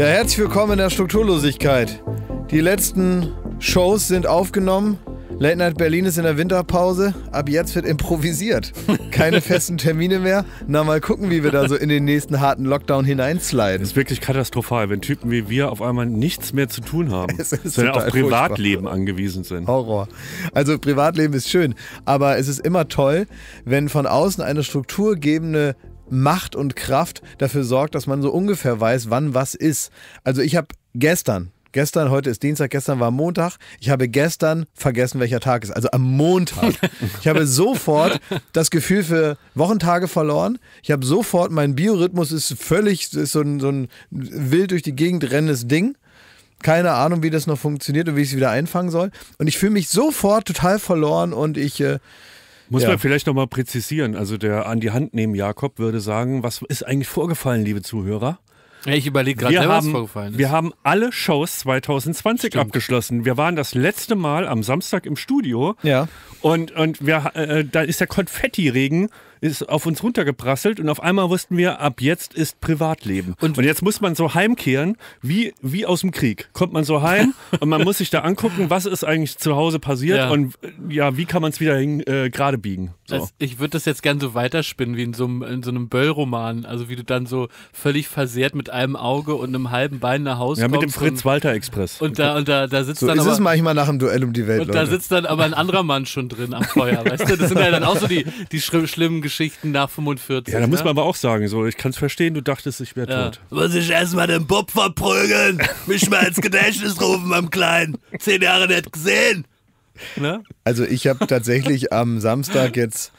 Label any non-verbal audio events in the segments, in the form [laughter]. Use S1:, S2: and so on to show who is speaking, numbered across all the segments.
S1: Ja, herzlich willkommen in der Strukturlosigkeit. Die letzten Shows sind aufgenommen. Late Night Berlin ist in der Winterpause. Ab jetzt wird improvisiert. Keine [laughs] festen Termine mehr. Na, mal gucken, wie wir da so in den nächsten harten Lockdown hineinsliden.
S2: Das ist wirklich katastrophal, wenn Typen wie wir auf einmal nichts mehr zu tun haben, [laughs] sondern auf Privatleben furchtbar. angewiesen sind.
S1: Horror. Also, Privatleben ist schön, aber es ist immer toll, wenn von außen eine strukturgebende Macht und Kraft dafür sorgt, dass man so ungefähr weiß, wann was ist. Also ich habe gestern, gestern, heute ist Dienstag, gestern war Montag, ich habe gestern vergessen, welcher Tag ist. Also am Montag. Ich habe sofort das Gefühl für Wochentage verloren. Ich habe sofort, mein Biorhythmus ist völlig, ist so ein, so ein wild durch die Gegend rennendes Ding keine Ahnung, wie das noch funktioniert und wie ich es wieder einfangen soll. Und ich fühle mich sofort total verloren und ich äh, muss ja. man vielleicht nochmal
S2: präzisieren. Also der an die Hand nehmen Jakob würde sagen, was ist eigentlich vorgefallen, liebe Zuhörer?
S3: Ich überlege gerade, was vorgefallen ist. Wir
S2: haben alle Shows 2020 Stimmt. abgeschlossen. Wir waren das letzte Mal am Samstag im Studio. Ja. Und, und wir, äh, da ist der Konfettiregen ist auf uns runtergeprasselt und auf einmal wussten wir, ab jetzt ist Privatleben. Und, und jetzt muss man so heimkehren, wie, wie aus dem Krieg. Kommt man so heim [laughs] und man muss sich da angucken, was ist eigentlich zu Hause passiert ja. und ja, wie kann man es wieder hin, äh, gerade
S3: biegen. So. Also ich würde das jetzt gern so weiterspinnen, wie in so, einem, in so einem Böll-Roman. Also wie du dann so völlig versehrt mit einem Auge und einem halben Bein nach Hause ja, kommst. Ja, mit dem Fritz-Walter-Express. Und da, und da, da sitzt so dann ist aber, es
S1: manchmal nach einem Duell um die Welt, Und Leute. da sitzt
S3: dann aber ein anderer Mann schon drin am Feuer, weißt du? Das sind ja dann auch so die, die schlimmen Geschichten. Geschichten nach 45. Ja, da ne? muss man aber
S2: auch sagen, so, ich kann es verstehen, du dachtest, ich wäre ja. tot. Muss
S3: ich erstmal den Bob verprügeln, mich mal ins Gedächtnis rufen meinem Kleinen. Zehn Jahre nicht gesehen. Ne?
S1: Also ich habe tatsächlich am Samstag jetzt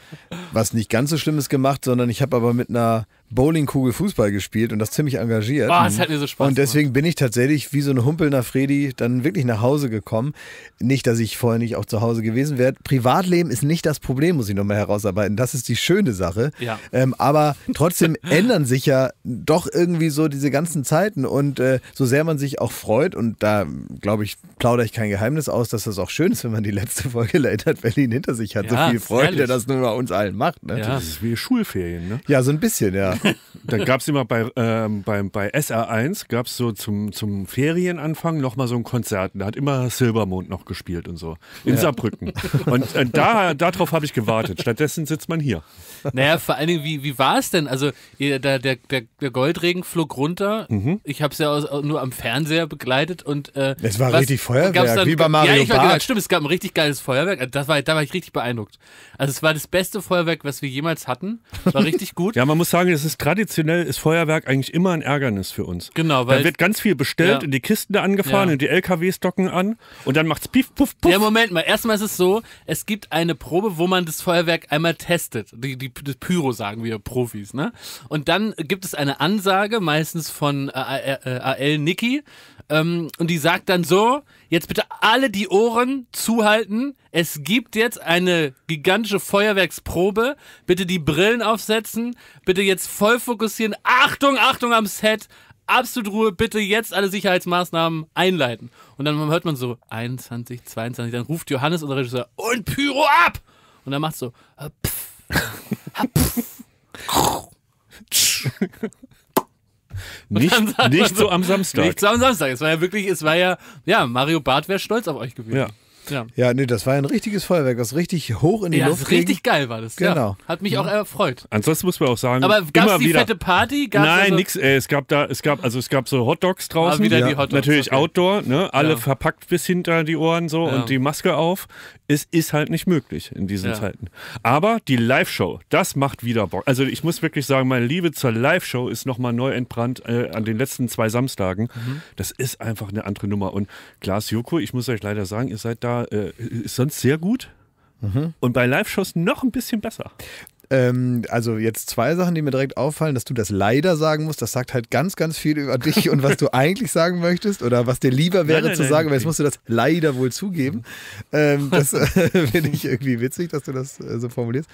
S1: was nicht ganz so Schlimmes gemacht, sondern ich habe aber mit einer Bowlingkugel Fußball gespielt und das ziemlich engagiert. Boah, das hat mir so Spaß Und deswegen gemacht. bin ich tatsächlich wie so ein Humpel nach Fredi dann wirklich nach Hause gekommen. Nicht, dass ich vorher nicht auch zu Hause gewesen wäre. Privatleben ist nicht das Problem, muss ich nochmal herausarbeiten. Das ist die schöne Sache. Ja. Ähm, aber trotzdem [laughs] ändern sich ja doch irgendwie so diese ganzen Zeiten und äh, so sehr man sich auch freut und da glaube ich, plaudere ich kein Geheimnis aus, dass das auch schön ist, wenn man die letzte Folge Late Berlin hinter sich hat. Ja, so viel Freude, dass das nur bei uns allen
S2: macht. Ne? Ja. Das ist wie Schulferien, ne?
S1: Ja, so ein bisschen, ja. [laughs] da gab
S2: es immer bei, ähm, bei, bei SR1, gab es so zum, zum Ferienanfang nochmal so ein Konzert. Da hat immer Silbermond noch gespielt und so. In ja. Saarbrücken. Und äh, da, darauf habe ich gewartet. Stattdessen sitzt man hier.
S3: Naja, vor allen Dingen, wie, wie war es denn? Also der, der, der, Goldregen flog runter. Mhm. Ich habe es ja aus, nur am Fernseher begleitet. und äh, Es war was, richtig Feuerwerk, dann, wie bei Mario Ja, ich war gesagt, stimmt, es gab ein richtig geiles Feuerwerk. Also, das war, da war ich richtig beeindruckt. Also es war das beste Feuerwerk, was wir jemals hatten. War richtig gut.
S2: ja, man muss sagen, es ist ist traditionell, ist Feuerwerk eigentlich immer ein Ärgernis für uns. Genau, weil. Da wird ganz viel bestellt ja. und die
S3: Kisten da angefahren ja. und die LKWs docken an und dann macht's pief, puff, puff. Ja, Moment mal. Erstmal ist es so, es gibt eine Probe, wo man das Feuerwerk einmal testet. Die, die, das Pyro sagen wir Profis, ne? Und dann gibt es eine Ansage, meistens von AL, äh, AL Niki, ähm, und die sagt dann so, jetzt bitte alle die Ohren zuhalten. Es gibt jetzt eine gigantische Feuerwerksprobe. Bitte die Brillen aufsetzen. Bitte jetzt voll fokussieren. Achtung, Achtung am Set. Absolut Ruhe, bitte jetzt alle Sicherheitsmaßnahmen einleiten. Und dann hört man so 21, 22, dann ruft Johannes, unser Regisseur, und Pyro ab! Und dann macht so, äh, pff, äh, pff, [laughs] [laughs] Nicht, nicht so, am Samstag. Nicht so am Samstag. Es war ja wirklich, es war ja, ja, Mario Barth wäre stolz auf euch
S1: gewesen. Ja. Ja. ja, nee, das war ein richtiges Feuerwerk, das richtig hoch in die ja, Luft ging. Ja, richtig geil war das. Genau. Ja. Hat mich auch mhm.
S3: erfreut.
S2: Ansonsten muss man auch sagen, aber gab es die wieder. fette
S1: Party? Gab's Nein, also nix.
S2: Äh, es gab da, es gab also es gab so Hotdogs draußen. Ah, wieder ja. die Hotdogs. Natürlich okay. Outdoor, ne? Alle verpackt bis hinter die Ohren so und die Maske auf. Es ist halt nicht möglich in diesen Zeiten. Aber die Live-Show, das macht wieder Bock. Also ich muss wirklich sagen, meine Liebe zur Live-Show ist nochmal neu entbrannt äh, an den letzten zwei Samstagen. Mhm. Das ist einfach eine andere Nummer. Und Glas Joko, ich muss euch leider
S1: sagen, ihr seid da äh, ist sonst sehr gut. Mhm. Und bei Live-Shows noch ein bisschen besser. Ähm, also jetzt zwei Sachen, die mir direkt auffallen, dass du das leider sagen musst. Das sagt halt ganz, ganz viel über dich [laughs] und was du eigentlich sagen möchtest oder was dir lieber wäre nein, nein, zu sagen. weil jetzt musst du das leider wohl zugeben. Mhm. Ähm, das äh, [laughs] finde ich irgendwie witzig, dass du das äh, so formulierst.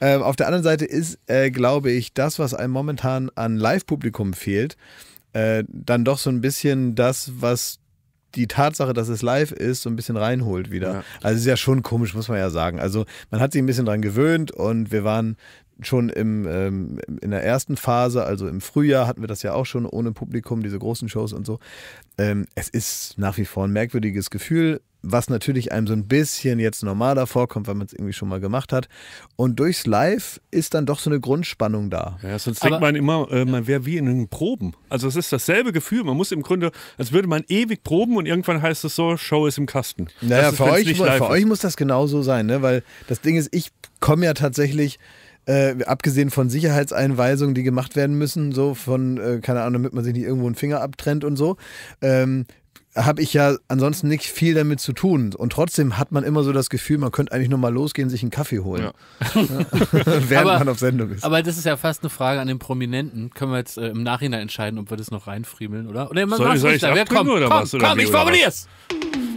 S1: Ähm, auf der anderen Seite ist, äh, glaube ich, das, was einem momentan an Live-Publikum fehlt, dann doch so ein bisschen das, was die Tatsache, dass es live ist, so ein bisschen reinholt wieder. Ja. Also ist ja schon komisch, muss man ja sagen. Also man hat sich ein bisschen dran gewöhnt und wir waren schon im, ähm, in der ersten Phase, also im Frühjahr, hatten wir das ja auch schon ohne Publikum, diese großen Shows und so. Ähm, es ist nach wie vor ein merkwürdiges Gefühl, was natürlich einem so ein bisschen jetzt normaler vorkommt, weil man es irgendwie schon mal gemacht hat. Und durchs Live ist dann doch so eine Grundspannung da.
S2: Ja, sonst Aber denkt man immer, äh, man wäre wie in den Proben. Also es ist dasselbe Gefühl. Man muss im Grunde, als würde man ewig proben und irgendwann heißt es so, Show ist im Kasten.
S3: Naja, ist, für, euch, für euch
S1: muss das genauso sein, ne? weil das Ding ist, ich komme ja tatsächlich äh, abgesehen von Sicherheitseinweisungen, die gemacht werden müssen, so von, äh, keine Ahnung, damit man sich nicht irgendwo einen Finger abtrennt und so, ähm, habe ich ja ansonsten nicht viel damit zu tun. Und trotzdem hat man immer so das Gefühl, man könnte eigentlich nur mal losgehen, sich einen Kaffee holen. Ja. [laughs] Während aber, man auf Sendung ist.
S3: Aber das ist ja fast eine Frage an den Prominenten. Können wir jetzt äh, im Nachhinein entscheiden, ob wir das noch reinfriemeln, oder? Oder man soll, soll ich da. Wer kommt? komm, oder komm, wie, ich formulier's! es!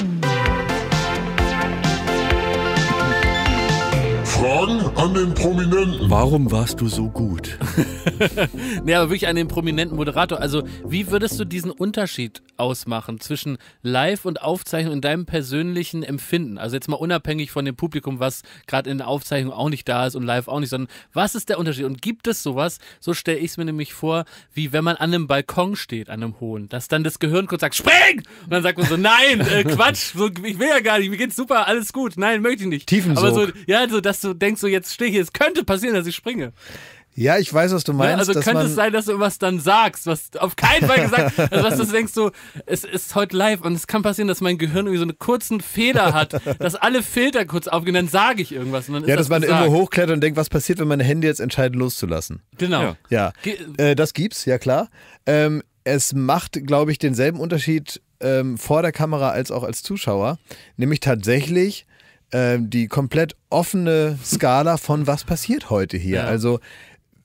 S3: Fragen an den
S2: Prominenten. Warum warst du so gut?
S3: [laughs] nee, aber wirklich an den prominenten Moderator. Also, wie würdest du diesen Unterschied ausmachen zwischen Live und Aufzeichnung in deinem persönlichen Empfinden? Also jetzt mal unabhängig von dem Publikum, was gerade in der Aufzeichnung auch nicht da ist und live auch nicht, sondern was ist der Unterschied? Und gibt es sowas, so stelle ich es mir nämlich vor, wie wenn man an einem Balkon steht, an einem hohen, dass dann das Gehirn kurz sagt, spring! Und dann sagt man so, nein, äh, Quatsch, so, ich will ja gar nicht, mir geht's super, alles gut, nein, möchte ich nicht. Tiefensog. Aber so, ja, so, dass du denkst, so jetzt stehe ich, es könnte passieren, dass ich springe.
S1: Ja, ich weiß, was du ne, meinst. Ja, also könnte es
S3: sein, dass du irgendwas dann sagst, was auf keinen Fall gesagt [laughs] Also dass du denkst, so, es ist heute live und es kann passieren, dass mein Gehirn irgendwie so einen kurzen Fehler hat, dass alle Filter kurz aufgehen, dann sage ich irgendwas. ja, das dass man irgendwo
S1: hochklettert und denkt, was passiert, wenn mein Handy jetzt entscheidet, loszulassen. Genau. Ja, ja. Äh, das gibt's, ja klar. Ähm, es macht, glaube ich, denselben Unterschied ähm, vor der Kamera als auch als Zuschauer. Nämlich tatsächlich ähm, die komplett offene Skala von was passiert heute hier. Ja. Also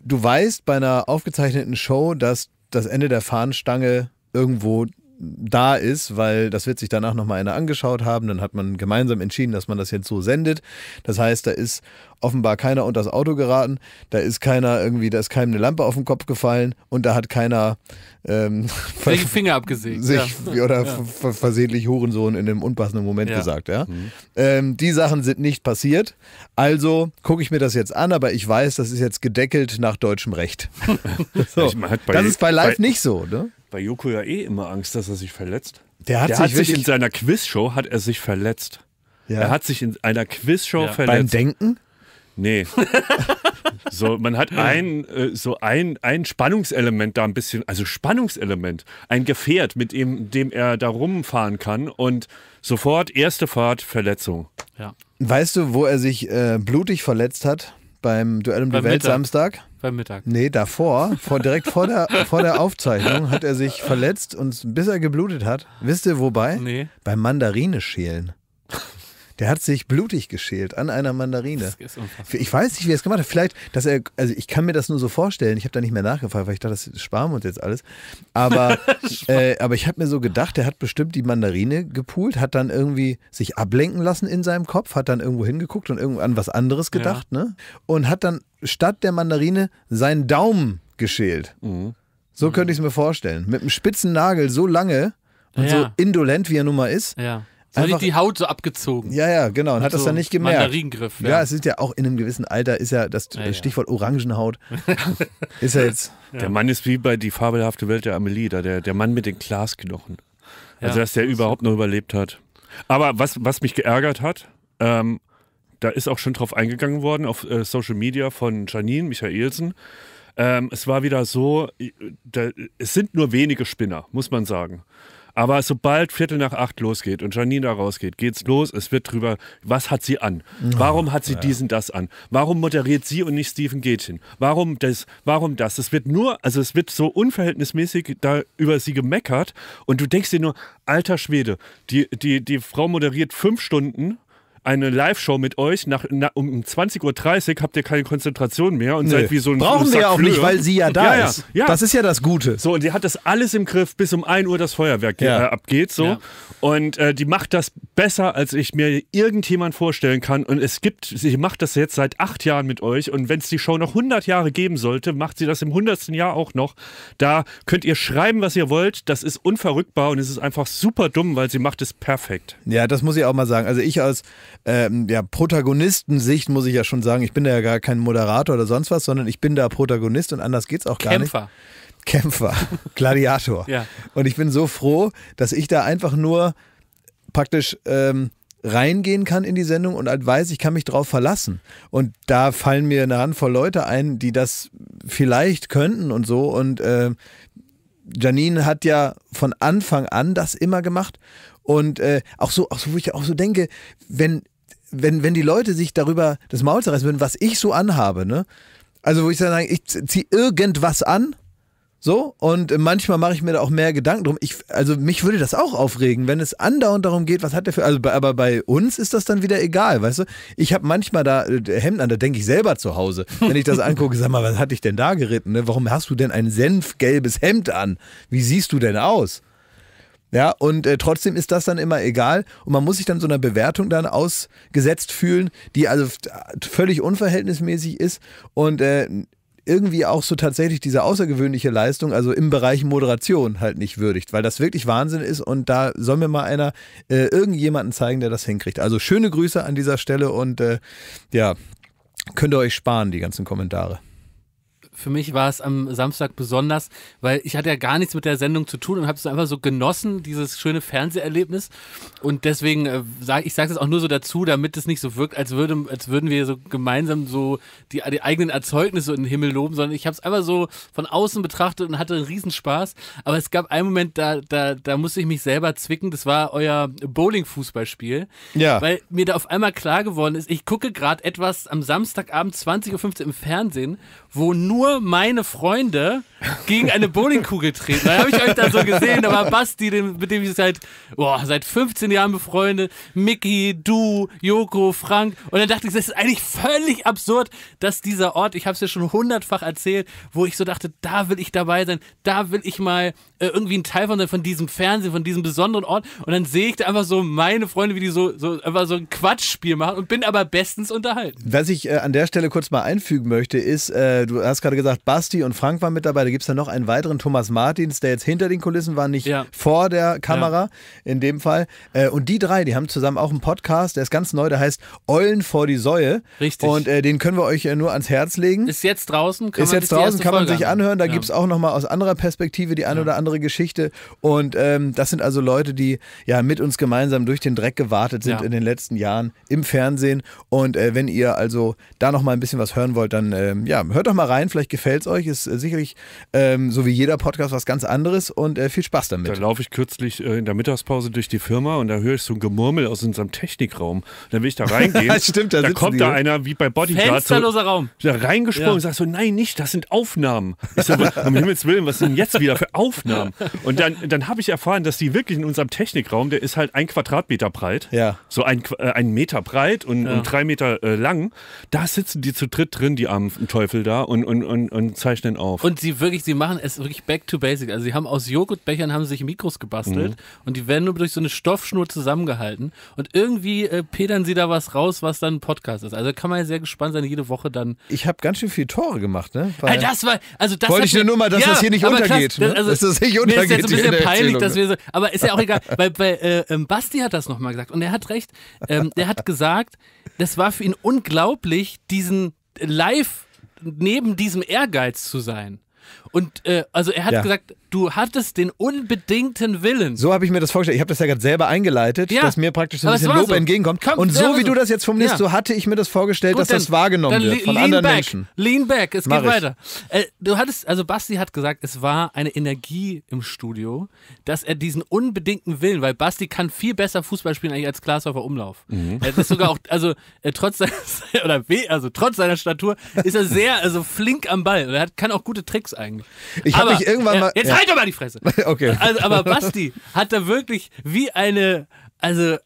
S1: du weißt bei einer aufgezeichneten Show, dass das Ende der Fahnenstange irgendwo da ist, weil das wird sich danach nochmal einer angeschaut haben. Dann hat man gemeinsam entschieden, dass man das jetzt so sendet. Das heißt, da ist offenbar keiner unter das Auto geraten, da ist keiner irgendwie, da ist keinem eine Lampe auf den Kopf gefallen und da hat keiner ähm, [laughs] [laughs] Finger abgesehen. Sich, ja. Oder ja. versehentlich Hurensohn in einem unpassenden Moment ja. gesagt. Ja? Mhm. Ähm, die Sachen sind nicht passiert. Also gucke ich mir das jetzt an, aber ich weiß, das ist jetzt gedeckelt nach deutschem Recht. [laughs] so. ich das ist bei Live bei, nicht so. Ne?
S2: bei Joko ja eh immer Angst, dass er sich verletzt. Der hat, der sich, hat sich in seiner Quizshow hat er sich verletzt. Ja. Er hat sich in einer Quizshow ja. verletzt. Beim Denken? Nee. [laughs] so, man hat ein, äh, so ein, ein Spannungselement da ein bisschen, also Spannungselement, ein Gefährt, mit dem, dem er da rumfahren kann und sofort erste Fahrt, Verletzung. Ja.
S1: Weißt du, wo er sich äh, blutig verletzt hat beim Duell um die Welt Samstag? beim Mittag. Nee, davor, vor, direkt vor der, vor der Aufzeichnung, hat er sich verletzt und bis er geblutet hat. Wisst ihr wobei? Nee. Beim Mandarine schälen. Der hat sich blutig geschält an einer Mandarine. Das ist unfassbar. Ich weiß nicht, wie er es gemacht hat. Vielleicht, dass er, also ich kann mir das nur so vorstellen. Ich habe da nicht mehr nachgefragt, weil ich dachte, das sparen wir uns jetzt alles. Aber, [laughs] äh, aber ich habe mir so gedacht, der hat bestimmt die Mandarine gepult, hat dann irgendwie sich ablenken lassen in seinem Kopf, hat dann irgendwo hingeguckt und irgendwo an was anderes gedacht, ja. ne? Und hat dann statt der Mandarine seinen Daumen geschält. Mhm. So mhm. könnte ich es mir vorstellen. Mit einem spitzen Nagel so lange und ja. so indolent, wie er nun mal ist. Ja. So einfach, die Haut
S3: so abgezogen.
S1: Ja, ja, genau. Und hat so das dann nicht gemerkt. Mandaringriff. Ja. ja, es ist ja auch in einem gewissen Alter, ist ja das ja, Stichwort ja. Orangenhaut. [laughs] ist ja jetzt. Der Mann ist wie bei Die fabelhafte Welt der Amelie,
S2: da der, der Mann mit den Glasknochen. Also, dass der überhaupt noch überlebt hat. Aber was, was mich geärgert hat, ähm, da ist auch schon drauf eingegangen worden auf äh, Social Media von Janine Michaelsen. Ähm, es war wieder so, äh, da, es sind nur wenige Spinner, muss man sagen. Aber sobald Viertel nach acht losgeht und Janine da rausgeht, geht's los. Es wird drüber, was hat sie an? Warum hat sie diesen das an? Warum moderiert sie und nicht Stephen Gätchen? Warum das? Warum das? Es wird nur, also es wird so unverhältnismäßig da über sie gemeckert und du denkst dir nur, alter Schwede, die, die, die Frau moderiert fünf Stunden eine Live-Show mit euch. Nach, na, um 20.30 Uhr habt ihr keine Konzentration mehr und Nö. seid wie so ein Brauchen wir ja auch nicht, weil sie ja da ja, ist. Ja, ja. Das ist ja das Gute. So, und sie hat das alles im Griff, bis um 1 Uhr das Feuerwerk äh, abgeht. So. Und äh, die macht das besser, als ich mir irgendjemand vorstellen kann. Und es gibt, sie macht das jetzt seit acht Jahren mit euch. Und wenn es die Show noch 100 Jahre geben sollte, macht sie das im 100. Jahr auch noch. Da könnt ihr schreiben, was ihr wollt. Das ist unverrückbar und es ist einfach super dumm, weil sie macht es perfekt.
S1: Ja, das muss ich auch mal sagen. Also ich als ähm, ja, Protagonistensicht muss ich ja schon sagen, ich bin da ja gar kein Moderator oder sonst was, sondern ich bin da Protagonist und anders geht es auch Kämpfer.
S3: gar nicht.
S1: Kämpfer. [laughs] Gladiator. ja. Und ich bin so froh, dass ich da einfach nur praktisch ähm, reingehen kann in die Sendung und halt weiß, ich kann mich drauf verlassen. Und da fallen mir eine Handvoll Leute ein, die das vielleicht könnten und so. Und äh, Janine hat ja von Anfang an das immer gemacht. Und äh, auch so, auch so, wo ich auch so denke, wenn, wenn, wenn die Leute sich darüber das Maul zerreißen würden, was ich so anhabe, ne? Also, wo ich sage, ich ziehe irgendwas an, so, und manchmal mache ich mir da auch mehr Gedanken drum. Ich, also mich würde das auch aufregen, wenn es andauernd darum geht, was hat der für. Also, aber bei uns ist das dann wieder egal, weißt du? Ich habe manchmal da äh, Hemden an, da denke ich selber zu Hause. Wenn ich das angucke, sag mal, was hatte ich denn da geritten? Ne? Warum hast du denn ein senfgelbes Hemd an? Wie siehst du denn aus? Ja, und äh, trotzdem ist das dann immer egal und man muss sich dann so einer Bewertung dann ausgesetzt fühlen, die also äh, völlig unverhältnismäßig ist und äh, irgendwie auch so tatsächlich diese außergewöhnliche Leistung, also im Bereich Moderation halt nicht würdigt, weil das wirklich Wahnsinn ist und da soll mir mal einer äh, irgendjemanden zeigen, der das hinkriegt. Also schöne Grüße an dieser Stelle und äh, ja, könnt ihr euch sparen, die ganzen Kommentare
S3: für mich war es am Samstag besonders, weil ich hatte ja gar nichts mit der Sendung zu tun und habe es einfach so genossen, dieses schöne Fernseherlebnis. Und deswegen, äh, sag, ich sage das auch nur so dazu, damit es nicht so wirkt, als, würde, als würden wir so gemeinsam so die, die eigenen Erzeugnisse in den Himmel loben, sondern ich habe es einfach so von außen betrachtet und hatte einen Riesenspaß. Aber es gab einen Moment, da, da, da musste ich mich selber zwicken. Das war euer Bowling-Fußballspiel. Ja. Weil mir da auf einmal klar geworden ist, ich gucke gerade etwas am Samstagabend 20.15 Uhr im Fernsehen, wo nur meine Freunde gegen eine Bowlingkugel treten. Da habe ich euch da so gesehen, da war Basti, mit dem ich seit, boah, seit 15 Jahren befreundet, Mickey, du, Joko, Frank. Und dann dachte ich, das ist eigentlich völlig absurd, dass dieser Ort, ich habe es ja schon hundertfach erzählt, wo ich so dachte, da will ich dabei sein, da will ich mal äh, irgendwie ein Teil von, von diesem Fernsehen, von diesem besonderen Ort. Und dann sehe ich da einfach so meine Freunde, wie die so, so einfach so ein Quatschspiel machen und bin aber bestens unterhalten.
S1: Was ich äh, an der Stelle kurz mal einfügen möchte, ist, äh, du hast gerade gesagt, Basti und Frank waren mit dabei. Da gibt es dann noch einen weiteren Thomas Martins, der jetzt hinter den Kulissen war, nicht ja. vor der Kamera ja. in dem Fall. Äh, und die drei, die haben zusammen auch einen Podcast, der ist ganz neu, der heißt Eulen vor die Säue. Richtig. Und äh, den können wir euch nur ans Herz legen.
S3: Ist jetzt draußen. Kann ist jetzt draußen, kann man sich anhören. Da ja. gibt es
S1: auch nochmal aus anderer Perspektive die eine ja. oder andere andere Geschichte. Und ähm, das sind also Leute, die ja mit uns gemeinsam durch den Dreck gewartet sind ja. in den letzten Jahren im Fernsehen. Und äh, wenn ihr also da noch mal ein bisschen was hören wollt, dann ähm, ja, hört doch mal rein. Vielleicht gefällt es euch. Ist äh, sicherlich ähm, so wie jeder Podcast was ganz anderes und äh, viel Spaß damit. Da laufe ich kürzlich äh, in der Mittagspause durch die Firma und da höre ich so ein Gemurmel aus unserem
S2: Technikraum. Dann will ich da [laughs] reingehen. stimmt, da, da kommt die, da einer wie bei Bodyguard. Fensterloser so, Raum. Da reingesprungen ja. und sagt so, nein, nicht, das sind Aufnahmen. Ich so, um Himmels Willen, was sind jetzt wieder für Aufnahmen? haben. Und dann, dann habe ich erfahren, dass die wirklich in unserem Technikraum, der ist halt ein Quadratmeter breit, ja. so ein, äh, ein Meter breit und, ja. und drei Meter äh, lang, da sitzen die zu dritt drin, die armen
S3: Teufel da und,
S2: und, und, und zeichnen auf. Und
S3: sie wirklich, sie machen es wirklich back to basic. Also sie haben aus Joghurtbechern haben sich Mikros gebastelt mhm. und die werden nur durch so eine Stoffschnur zusammengehalten und irgendwie äh, pedern sie da was raus, was dann ein Podcast ist. Also kann man ja sehr gespannt sein, jede Woche dann. Ich habe ganz schön viele Tore gemacht, ne? Ah, Weil das war, also das wollte ich nur mal, dass ja, das hier nicht untergeht. Krass, das, ne? also, das völlig untergeht. Mir ist jetzt ein bisschen peinlich, dass wir so, aber ist ja auch egal, weil, weil äh, ähm, Basti hat das nochmal gesagt und er hat recht. Ähm, der hat gesagt, das war für ihn unglaublich, diesen äh, live neben diesem Ehrgeiz zu sein. Und äh, also er hat ja. gesagt, du hattest den
S1: unbedingten Willen. So habe ich mir das vorgestellt. Ich habe das ja gerade selber eingeleitet, ja. dass mir praktisch so ein bisschen Lob so. entgegenkommt. Komm, und so wie so. du das jetzt formulierst, ja. so hatte ich mir das vorgestellt, Gut, dass dann, das wahrgenommen wird von anderen back. Menschen.
S3: Lean back, es Mach geht weiter. Äh, du hattest, also Basti hat gesagt, es war eine Energie im Studio, dass er diesen unbedingten Willen, weil Basti kann viel besser Fußball spielen eigentlich als Glashäufer Umlauf. Mhm. Er ist sogar auch, also äh, trotz seines, [laughs] oder weh, also trotz seiner Statur ist er sehr, also flink am Ball. Und er hat, kann auch gute Tricks eigentlich. Folgen. Ich habe mich irgendwann mal. Jetzt ja. halt doch mal die Fresse. [laughs]
S2: Okay. Also, aber [laughs] Basti
S3: hat da wirklich wie eine. Also,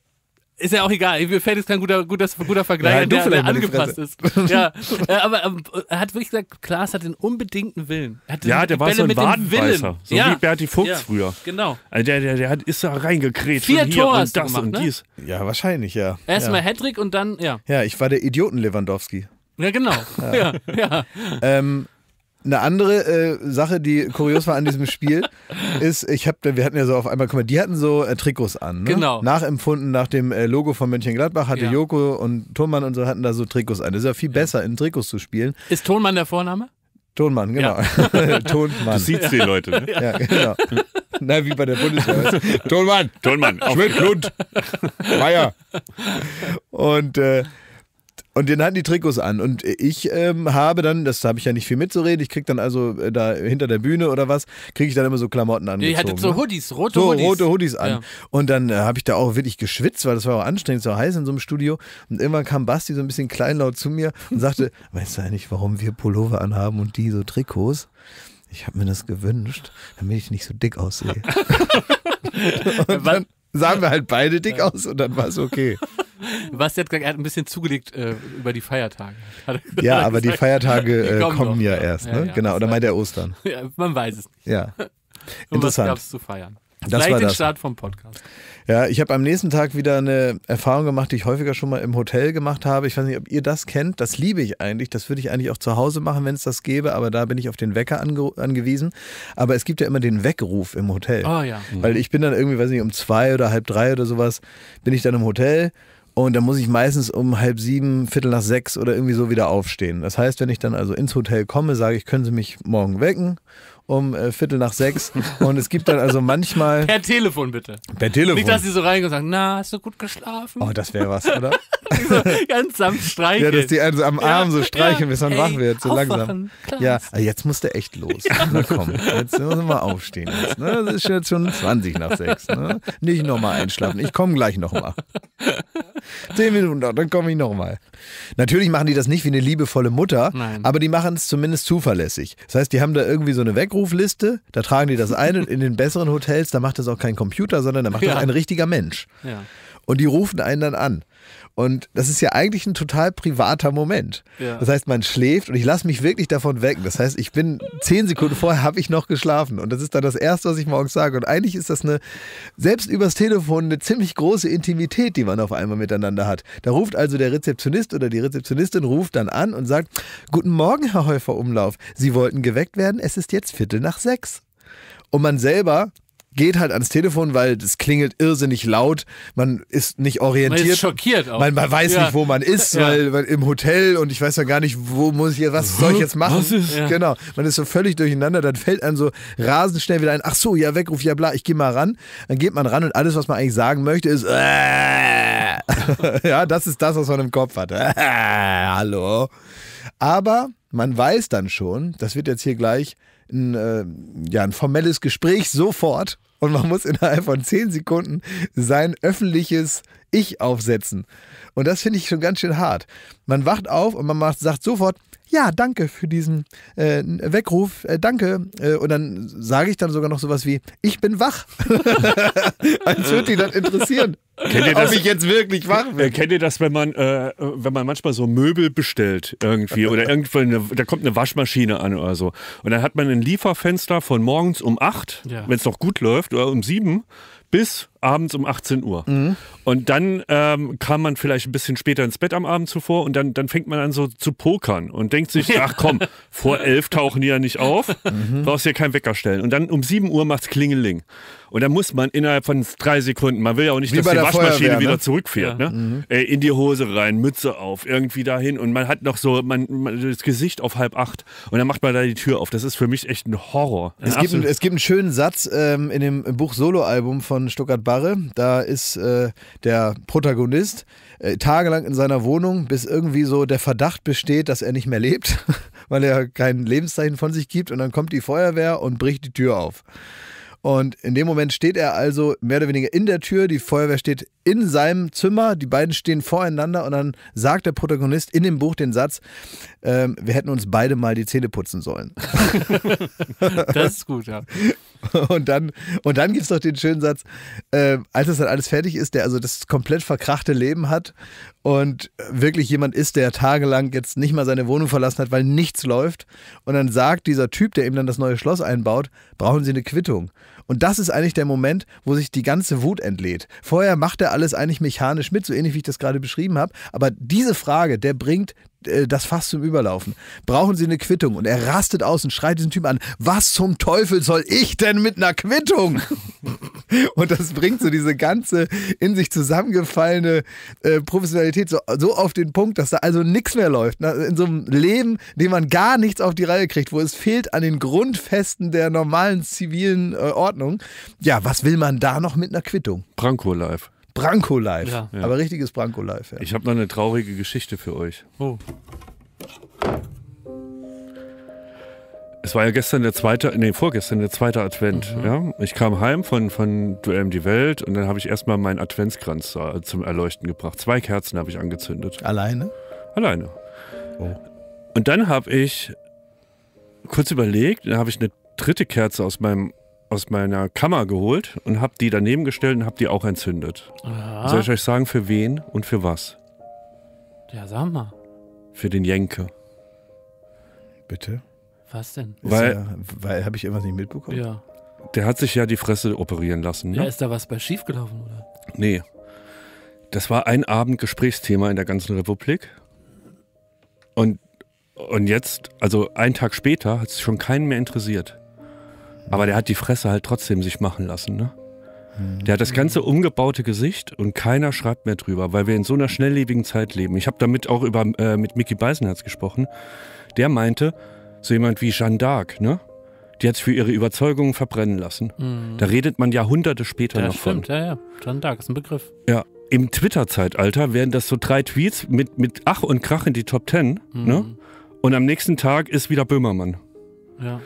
S3: ist ja auch egal. Mir fällt jetzt kein guter, guter, guter Vergleich, ja, der, der angepasst ist. Ja, [laughs] äh, aber ähm, er hat wirklich gesagt, Klaas hat den unbedingten Willen. ja, der Bälle war so ein Wadenbeißer. So ja. wie Berti Fuchs ja. früher. Genau.
S1: Also der, der, der hat, ist da reingekräht. Vier Tore und das gemacht, und ne? dies. Ne? Ja, wahrscheinlich, ja. Erstmal ja.
S3: Hattrick und dann, ja.
S1: Ja, ich war der Idioten-Lewandowski. Ja, genau. Ja. ja. Ähm, eine andere äh, Sache, die kurios war an diesem Spiel, [laughs] ist, ich habe, wir hatten ja so auf einmal, guck mal, die hatten so äh, Trikots an. Ne? Genau. Nachempfunden nach dem äh, Logo von Mönchengladbach hatte ja. Joko und Thonmann und so hatten da so Trikots an. Das ist ja viel besser, in Trikots zu spielen. Ist
S3: Thonmann der Vorname?
S1: Tonmann, genau. Ja. [laughs] Tonmann. Du siehst die Leute, ne? Ja, genau. Na, wie bei der Bundeswehr. Tonmann. Tonmann. Schmidt, Lund. Meier. Und äh, und den hatten die Trikots an. Und ich ähm, habe dann, das habe ich ja nicht viel mitzureden, ich kriege dann also äh, da hinter der Bühne oder was, kriege ich dann immer so Klamotten an. Ihr hattet so ne? Hoodies, rote so, Hoodies. rote Hoodies an. Ja. Und dann äh, habe ich da auch wirklich geschwitzt, weil das war auch anstrengend, so heiß in so einem Studio. Und irgendwann kam Basti so ein bisschen kleinlaut zu mir und sagte, [laughs] weißt du eigentlich, warum wir Pullover anhaben und die so Trikots? Ich habe mir das gewünscht, damit ich nicht so dick aussehe. [laughs] [laughs] und dann sahen wir halt beide dick aus und dann war es okay.
S3: Basti hat er hat ein bisschen zugelegt äh, über die Feiertage. [laughs] ja, aber gesagt, die Feiertage äh, die
S1: kommen, kommen ja erst, ne? Ja, ja, genau, oder meint er Ostern? [laughs] Ja, man weiß es nicht. Ja. Und Interessant. was es zu feiern? Das Vielleicht war den Start vom Podcast. Ja, ich habe am nächsten Tag wieder eine Erfahrung gemacht, die ich häufiger schon mal im Hotel gemacht habe. Ich weiß nicht, ob ihr das kennt. Das liebe ich eigentlich. Das würde ich eigentlich auch zu Hause machen, wenn es das gäbe. Aber da bin ich auf den Wecker ange angewiesen. Aber es gibt ja immer den Weckruf im Hotel. Oh ja. Mhm. Weil ich bin dann irgendwie, weiß nicht, um zwei oder halb drei oder sowas, bin ich dann im Hotel und dann muss ich meistens um halb sieben, viertel nach sechs oder irgendwie so wieder aufstehen. Das heißt, wenn ich dann also ins Hotel komme, sage ich, können Sie mich morgen wecken um äh, Viertel nach sechs. Und es gibt dann also manchmal. Per
S3: Telefon bitte.
S1: Per Telefon. Nicht, dass sie
S3: so reingehen und sagen, na, hast du gut geschlafen? Oh, das
S1: wäre was, oder? [laughs] so
S3: ganz sanft streicheln. Ja, dass die einen so am ja. Arm so streicheln, ja. bis man Ey, wach wird, so aufwachen. langsam. Ja,
S1: jetzt musst du echt los. Ja. Na komm, jetzt müssen wir mal aufstehen. Jetzt, ne? Das ist jetzt schon 20 nach sechs. Ne? Nicht nochmal einschlafen. Ich komme gleich nochmal. Zehn Minuten noch, dann komme ich nochmal. Natürlich machen die das nicht wie eine liebevolle Mutter, Nein. aber die machen es zumindest zuverlässig. Das heißt, die haben da irgendwie so eine Weg Weckrufliste, da tragen die das ein und in den besseren Hotels, da macht das auch kein Computer, sondern da macht ja. das ein richtiger Mensch. Ja. Und die rufen einen dann an. Und das ist ja eigentlich ein total privater Moment. Ja. Das heißt, man schläft und ich lasse mich wirklich davon wecken. Das heißt, ich bin zehn Sekunden vorher habe ich noch geschlafen. Und das ist dann das Erste, was ich morgens sage. Und eigentlich ist das eine, selbst übers Telefon, eine ziemlich große Intimität, die man auf einmal miteinander hat. Da ruft also der Rezeptionist oder die Rezeptionistin ruft dann an und sagt, Guten Morgen, Herr Häufer Umlauf. Sie wollten geweckt werden. Es ist jetzt Viertel nach sechs. Und man selber geht halt ans Telefon, weil es klingelt irrsinnig laut. Man ist nicht orientiert. Man ist schockiert auch. Man, man weiß ja. nicht, wo man ist, ja. weil, weil, im Hotel und ich weiß ja gar nicht, wo muss ich jetzt, was soll ich jetzt machen? Was ist? Genau. Man ist so völlig durcheinander, dann fällt einem so rasend schnell wieder ein, ach so, ja, Weckruf, ja bla, ich geh mal ran. Dann geht man ran und alles, was man eigentlich sagen möchte, ist [laughs] ja, das ist das, was man im Kopf hat. [laughs] hallo. Aber man weiß dann schon, das wird jetzt hier gleich ein, äh, ja, ein formelles Gespräch sofort und man muss innerhalb von zehn Sekunden sein öffentliches ich aufsetzen. Und das finde ich schon ganz schön hart. Man wacht auf und man macht, sagt sofort, ja, danke für diesen äh, Weckruf, äh, danke. Äh, und dann sage ich dann sogar noch sowas wie, ich bin wach. [laughs] Als würde die dann interessieren. Kennt ihr das, Ob ich jetzt wirklich wach bin.
S2: Äh, kennt ihr das, wenn man, äh, wenn man manchmal so Möbel bestellt irgendwie oder irgendwann da kommt eine Waschmaschine an oder so. Und dann hat man ein Lieferfenster von morgens um 8, ja. wenn es noch gut läuft, oder um 7 bis abends um 18 Uhr. Mhm. Und dann ähm, kam man vielleicht ein bisschen später ins Bett am Abend zuvor und dann, dann fängt man an so zu pokern und denkt sich, [laughs] ach komm, vor elf tauchen die ja nicht auf, mhm. brauchst hier keinen Wecker stellen. Und dann um 7 Uhr macht es Klingeling. Und dann muss man innerhalb von drei Sekunden, man will ja auch nicht, Wie dass die Waschmaschine ne? wieder zurückfährt, ne? ja. ne? Mhm. Äh, in die Hose rein, Mütze auf, irgendwie dahin. Und man hat noch so man, man, das Gesicht auf halb acht und dann macht man da die Tür auf. Das ist für mich echt ein Horror. Ein es, gibt, es,
S1: gibt, einen schönen Satz ähm, in dem Buch Soloalbum von Stuttgart Bar Barre. Da ist äh, der Protagonist äh, tagelang in seiner Wohnung, bis irgendwie so der Verdacht besteht, dass er nicht mehr lebt, [laughs] weil er kein Lebenszeichen von sich gibt. Und dann kommt die Feuerwehr und bricht die Tür auf. Und in dem Moment steht er also mehr oder weniger in der Tür, die Feuerwehr steht in seinem Zimmer, die beiden stehen voreinander und dann sagt der Protagonist in dem Buch den Satz, ähm, wir hätten uns beide mal die Zähne putzen sollen. [laughs] das ist gut, ja. Und dann, und dann gibt es noch den schönen Satz, äh, als es dann alles fertig ist, der also das komplett verkrachte Leben hat und wirklich jemand ist, der tagelang jetzt nicht mal seine Wohnung verlassen hat, weil nichts läuft. Und dann sagt dieser Typ, der ihm dann das neue Schloss einbaut, brauchen Sie eine Quittung. Und das ist eigentlich der Moment, wo sich die ganze Wut entlädt. Vorher macht er alles eigentlich mechanisch mit, so ähnlich wie ich das gerade beschrieben habe. Aber diese Frage, der bringt äh, das Fass zum Überlaufen. Brauchen Sie eine Quittung? Und er rastet aus und schreit diesen Typen an, was zum Teufel soll ich denn mit einer Quittung? [laughs] und das bringt so diese ganze in sich zusammengefallene äh, Professionalität so, so auf den Punkt, dass da also nichts mehr läuft. Ne? Also in so einem Leben, dem man gar nichts auf die Reihe kriegt, wo es fehlt an den Grundfesten der normalen zivilen äh, Ordnung. Ja, was will man da noch mit einer Quittung? Branko live. Branko Live. Ja. Aber richtiges Branko Live. Ja. Ich
S2: habe noch eine traurige Geschichte für
S1: euch. Oh.
S2: Es war ja gestern der zweite, nee, vorgestern der zweite Advent. Mhm. Ja? Ich kam heim von, von Duell die Welt und dann habe ich erstmal meinen Adventskranz zum Erleuchten gebracht. Zwei Kerzen habe ich angezündet. Alleine? Alleine. Oh. Und dann habe ich kurz überlegt, dann habe ich eine dritte Kerze aus meinem aus meiner Kammer geholt und habe die daneben gestellt und habe die auch entzündet.
S3: Aha. Soll ich
S2: euch sagen, für wen und für was?
S3: Ja, sag mal.
S2: Für den Jenke.
S1: Bitte?
S3: Was denn? Weil, weil habe ich irgendwas nicht mitbekommen? Ja.
S2: Der hat sich ja die Fresse operieren lassen. Ne? Ja, ist da
S3: was bei schiefgelaufen, oder?
S2: Nee. Das war ein Abend Gesprächsthema in der ganzen Republik. Und, und jetzt, also einen Tag später, hat es schon keinen mehr interessiert. Aber der hat die Fresse halt trotzdem sich machen lassen, ne? Hm. Der hat das ganze umgebaute Gesicht und keiner schreibt mehr drüber, weil wir in so einer schnelllebigen Zeit leben. Ich habe damit auch über, äh, mit Mickey Beisenherz gesprochen. Der meinte, so jemand wie Jeanne d'Arc, ne? Die hat sich für ihre Überzeugungen verbrennen lassen. Mhm. Da redet man Jahrhunderte später ja, noch stimmt,
S3: von. Ja, ja, Jeanne d'Arc ist ein Begriff.
S2: Ja, im Twitter-Zeitalter wären das so drei Tweets mit, mit Ach und Krach in die Top Ten. Mhm. Ne? Hm. Und am nächsten Tag ist wieder Böhmermann. Ja.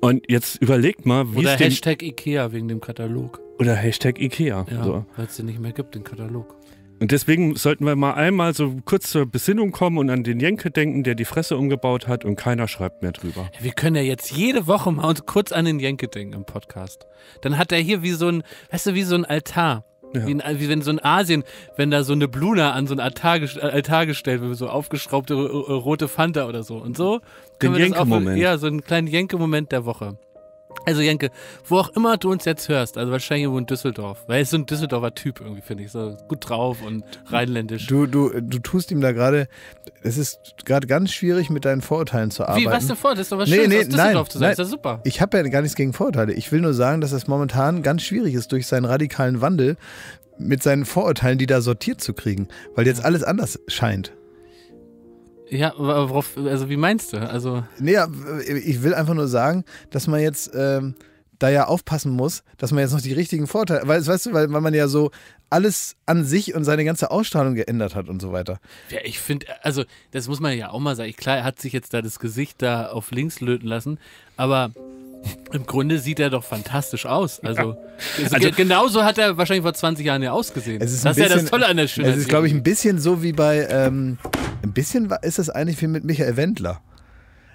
S2: Und jetzt überlegt mal, wie Oder Hashtag
S3: Ikea wegen dem Katalog.
S2: Oder Hashtag Ikea. Ja, so.
S3: Weil es den nicht mehr gibt, den Katalog.
S2: Und deswegen sollten wir mal einmal so kurz zur Besinnung kommen und an den Jenke denken, der die Fresse umgebaut hat und keiner schreibt mehr drüber.
S3: Wir können ja jetzt jede Woche mal uns kurz an den Jenke denken im Podcast. Dann hat er hier wie so ein, weißt du, wie so ein Altar. Ja. Wie, in, wie, wenn so ein Asien, wenn da so eine Bluna an so ein Altar, Altar gestellt wird, so aufgeschraubte rote Fanta oder so. Und so den Jenke-Moment. Ja, so einen kleinen Jenke-Moment der Woche. Also Jenke, wo auch immer du uns jetzt hörst, also wahrscheinlich irgendwo in Düsseldorf, weil er ist so ein Düsseldorfer Typ irgendwie, finde ich, so gut drauf und rheinländisch.
S1: Du, du, du tust ihm da gerade, es ist gerade ganz schwierig mit deinen Vorurteilen zu arbeiten. Wie, was denn vor? Das ist doch was nee, Schönes, nee, aus Düsseldorf nein, zu sein, nein, ist ja super. Ich habe ja gar nichts gegen Vorurteile, ich will nur sagen, dass es momentan ganz schwierig ist durch seinen radikalen Wandel mit seinen Vorurteilen, die da sortiert zu kriegen, weil jetzt alles anders scheint. Ja, worauf, also wie meinst du? Also naja, ich will einfach nur sagen, dass man jetzt ähm, da ja aufpassen muss, dass man jetzt noch die richtigen Vorteile, weil, weißt du, weil, weil man ja so alles an sich und seine ganze Ausstrahlung geändert hat und so weiter.
S3: Ja, ich finde, also das muss man ja auch mal sagen. Klar, er hat sich jetzt da das Gesicht da auf links löten lassen, aber [laughs] im Grunde sieht er doch fantastisch aus. Also, ja. also, also genauso hat er wahrscheinlich vor 20 Jahren ja ausgesehen. das ist bisschen, ja das Tolle an der Schönheit. Es ist, glaube ich,
S1: ein bisschen so wie bei, ähm, ein bisschen ist es eigentlich wie mit Michael Wendler.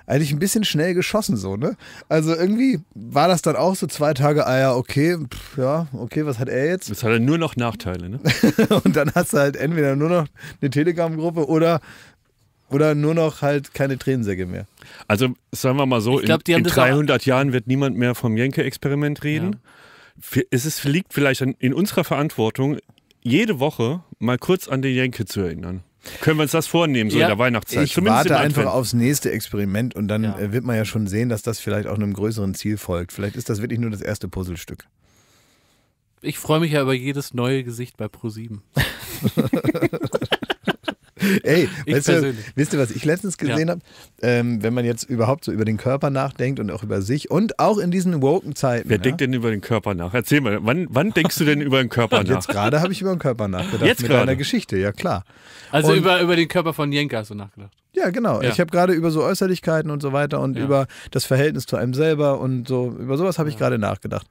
S1: Eigentlich ein bisschen schnell geschossen, so, ne? Also irgendwie war das dann auch so zwei Tage, ah ja, okay, pff, ja, okay, was hat er jetzt? Jetzt hat er nur noch Nachteile, ne? [laughs] und dann hast du halt entweder nur noch eine Telegram-Gruppe oder oder nur noch halt keine Tränensäcke mehr. Also
S2: sagen wir mal so, glaub, in, in 300 Jahren wird niemand mehr vom Jenke-Experiment reden. Ja. Es ist, liegt vielleicht in unserer Verantwortung, jede Woche mal kurz an den Jenke zu erinnern. Können wir uns das vornehmen, so ja. in der Weihnachtszeit? Ich Zumindest warte einfach
S1: aufs nächste Experiment und dann ja. Äh, wird man ja schon sehen, dass das vielleicht auch einem größeren Ziel folgt. Vielleicht ist das wirklich nur das erste Puzzlestück.
S3: Ich freue mich ja über jedes neue Gesicht bei Pro7. [laughs]
S1: [laughs] Ey, weißt du, wisst ihr, was ich letztens gesehen ja. habe? Ähm, wenn man jetzt überhaupt so über den Körper nachdenkt und auch über sich und auch in diesen woken Zeiten. Wer ja? denkt
S2: denn über den Körper nach? Erzähl mal, wann, wann denkst du denn über den Körper [laughs] nach? Jetzt gerade habe
S1: ich über den Körper nachgedacht. Jetzt mit grade. einer
S2: Geschichte, ja klar.
S3: Also und über, über den Körper von Jenka hast du nachgedacht.
S1: Ja, genau. Ja. Ich habe gerade über so Äußerlichkeiten und so weiter und ja. über das Verhältnis zu einem selber und so, über sowas habe ich ja. gerade nachgedacht.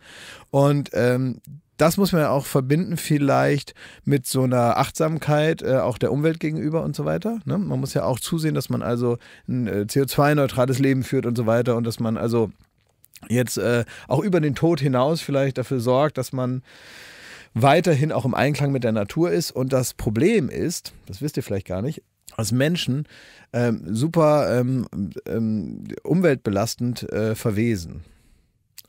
S1: Und ähm, das muss man ja auch verbinden, vielleicht mit so einer Achtsamkeit äh, auch der Umwelt gegenüber und so weiter. Ne? Man muss ja auch zusehen, dass man also ein äh, CO2-neutrales Leben führt und so weiter und dass man also jetzt äh, auch über den Tod hinaus vielleicht dafür sorgt, dass man weiterhin auch im Einklang mit der Natur ist. Und das Problem ist, das wisst ihr vielleicht gar nicht, als Menschen ähm, super ähm, ähm, umweltbelastend äh, verwesen.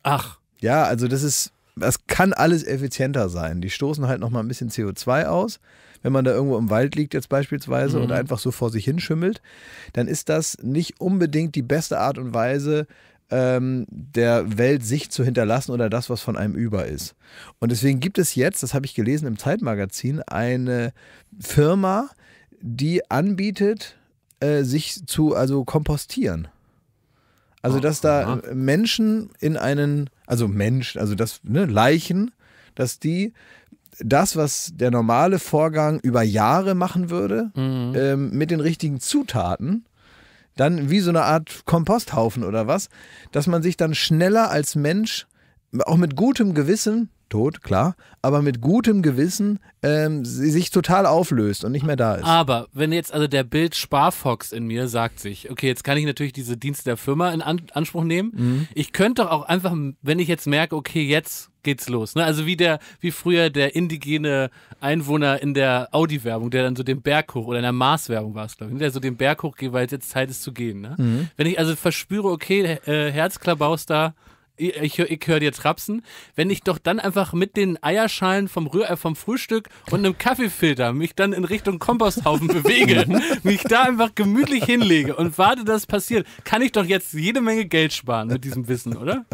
S1: Ach. Ja, also das ist das kann alles effizienter sein. Die stoßen halt nochmal ein bisschen CO2 aus. Wenn man da irgendwo im Wald liegt jetzt beispielsweise mhm. und einfach so vor sich hinschimmelt, dann ist das nicht unbedingt die beste Art und Weise, ähm, der Welt sich zu hinterlassen oder das, was von einem über ist. Und deswegen gibt es jetzt, das habe ich gelesen im Zeitmagazin, eine Firma, die anbietet, äh, sich zu also kompostieren. Also, dass da Menschen in einen also Mensch, also das, ne, Leichen, dass die das, was der normale Vorgang über Jahre machen würde, mhm. ähm, mit den richtigen Zutaten, dann wie so eine Art Komposthaufen oder was, dass man sich dann schneller als Mensch auch mit gutem Gewissen tot, klar, aber mit gutem Gewissen ähm, sich total auflöst und nicht mehr da ist.
S3: Aber wenn jetzt also der Bild Sparfox in mir sagt sich, okay, jetzt kann ich natürlich diese Dienste der Firma in An Anspruch nehmen. Mhm. Ich könnte doch auch einfach, wenn ich jetzt merke, okay, jetzt geht's los. Ne? Also wie der, wie früher der indigene Einwohner in der Audi-Werbung, der dann so den Berg hoch oder in der Mars-Werbung war es, glaube ich, ne? der so den Berg hoch geht, weil jetzt Zeit ist zu gehen. Ne? Mhm. Wenn ich also verspüre, okay, äh, Herzklabaus da, ich, ich, höre dir trapsen, wenn ich doch dann einfach mit den Eierschalen vom, Rühr, äh, vom Frühstück und einem Kaffeefilter mich dann in Richtung Komposthaufen bewege, [laughs] mich da einfach gemütlich hinlege und warte, dass es passiert, kann ich doch jetzt jede Menge Geld sparen mit diesem Wissen, oder?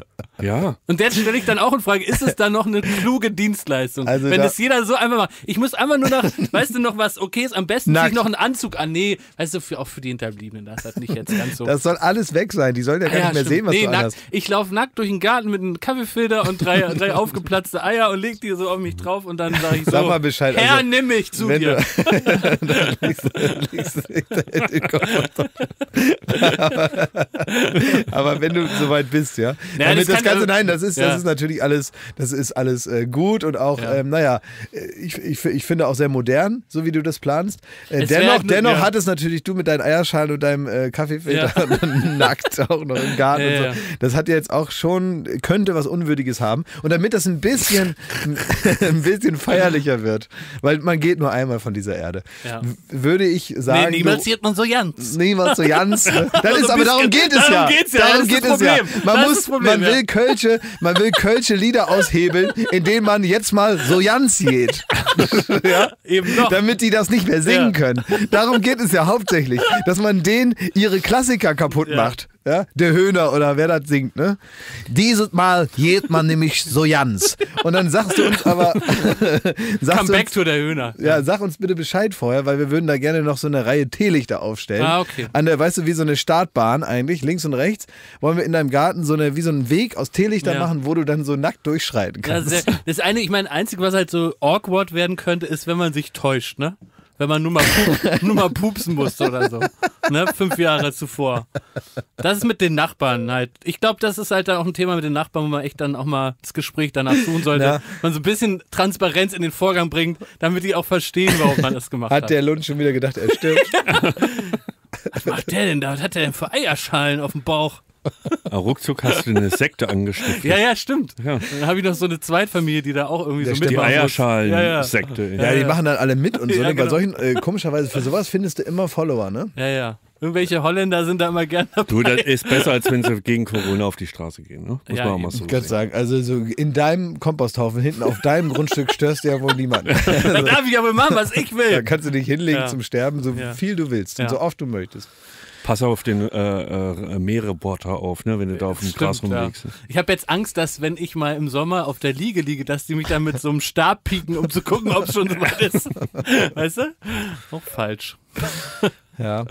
S3: Ja. Und jetzt stelle ich dann auch in Frage, ist es dann noch eine kluge Dienstleistung? Also wenn es jeder so einfach macht. Ich muss einfach nur noch, weißt du noch was, okay ist, am besten ziehe ich noch einen Anzug an. Nee, weißt du, für, auch für die Hinterbliebenen, das hat nicht jetzt ganz so. Das
S1: soll alles weg sein, die sollen ja ah gar ja, nicht mehr stimmt. sehen, was nee, du nackt.
S3: Ich laufe nackt durch durch den Garten mit einem Kaffeefilter und drei, [laughs] drei aufgeplatzte Eier und legt die so auf mich drauf und dann sage ich so, sag mal Bescheid, Herr, also, nimm mich zu dir. [laughs]
S1: [laughs] aber wenn du soweit bist, ja. Naja, das, das, Ganze, nein, das ist, ja. das ist natürlich alles, das ist alles äh, gut und auch, ja. ähm, naja, äh, ich, ich, ich finde auch sehr modern, so wie du das planst. Äh, dennoch dennoch ja. hat es natürlich du mit deinen Eierschalen und deinem äh, Kaffeefilter nackt auch noch im Garten und so. Das hat jetzt auch schon Person könnte was Unwürdiges haben. Und damit das ein bisschen, [laughs] ein bisschen feierlicher wird, weil man geht nur einmal von dieser Erde, ja. würde ich sagen. Nee, niemals sieht
S3: man so Jans.
S1: Niemals so Jans. [laughs] Das also ist, aber darum geht es ja. Darum geht es ja. Man, muss, man, will Kölsche, man will Kölsche Lieder aushebeln, indem man jetzt mal so Jans geht. [laughs] ja? Eben noch. Damit die das nicht mehr singen ja. können. Darum geht es ja hauptsächlich, dass man denen ihre Klassiker kaputt ja. macht. Ja, der Höhner oder wer das singt, ne? Dieses Mal geht man nämlich so Jans. Und dann sagst du uns aber. [laughs] sagst Come back to der Höhner. Ja, sag uns bitte Bescheid vorher, weil wir würden da gerne noch so eine Reihe Teelichter aufstellen. Ah, okay. An der, weißt du, wie so eine Startbahn eigentlich, links und rechts, wollen wir in deinem Garten so eine, wie so einen Weg aus Teelichtern ja. machen, wo du dann so nackt durchschreiten kannst. Das, ist
S3: ja, das eine, ich meine, einzig, was halt so awkward werden könnte, ist, wenn man sich täuscht, ne? wenn man nur mal, pup [laughs] nur mal pupsen musste oder so. Ne? Fünf Jahre zuvor. Das ist mit den Nachbarn halt. Ich glaube, das ist halt dann auch ein Thema mit den Nachbarn, wo man echt dann auch mal das Gespräch danach tun sollte. Ja. Man so ein bisschen Transparenz in den Vorgang bringt, damit die auch verstehen, warum man das gemacht hat. Hat der Lund
S1: schon wieder gedacht, er stirbt.
S3: [laughs] Was macht der denn da? Was hat der denn für Eierschalen auf dem Bauch?
S2: Ah, ruckzuck hast du eine Sekte angestiftet. Ja,
S3: ja, stimmt. Ja. Dann habe ich noch so eine Zweitfamilie,
S1: die da auch irgendwie da so mitmacht.
S3: Die Eierschalen-Sekte.
S2: Ja,
S1: ja. ja, die machen dann alle mit und so. [laughs] Ne? Genau. Bei solchen, äh, komischerweise, für sowas findest du immer Follower, ne?
S3: Ja, ja. Irgendwelche Holländer sind da immer gerne dabei. Du,
S2: das ist besser, als wenn sie gegen Corona auf die Straße gehen, ne? Muss ja, man auch mal so
S1: Ich sagen, also so in deinem Komposthaufen hinten auf deinem Grundstück störst du ja wohl niemanden. [laughs] da darf ich aber machen, was ich will. Da kannst du dich hinlegen ja. zum Sterben, so ja. viel du willst und so oft du möchtest. Pass auf den äh, äh, Meerreporter
S2: auf, ne, wenn du da auf dem Stimmt, Gras rumliegst. Ja.
S3: Ich habe jetzt Angst, dass wenn ich mal im Sommer auf der Liege liege, dass die mich dann mit so einem Stab pieken, um zu gucken, ob es schon so weit ist. [laughs] Weißt du? Auch falsch.
S1: Ja.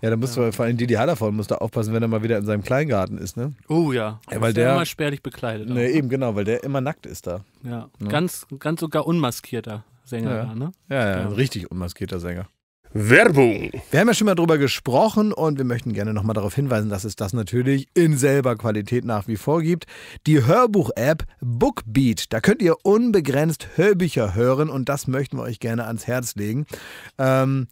S1: Ja, da musst du vor allem Didi Hallervorden musst du aufpassen, wenn er mal wieder in seinem Kleingarten ist, ne? Oh ja. ja weil ist der immer spärlich bekleidet. Ne, eben genau, weil der immer nackt ist da. Ja.
S3: ja. Ne? Ganz, ganz sogar unmaskierter Sänger, ja. Da, ne? Ja, ja, ein
S1: richtig unmaskierter Sänger. Werbung. Wir haben ja schon mal darüber gesprochen und wir möchten gerne nochmal darauf hinweisen, dass es das natürlich in selber Qualität nach wie vor gibt. Die Hörbuch-App Bookbeat, da könnt ihr unbegrenzt Hörbücher hören und das möchten wir euch gerne ans Herz legen. Ähm,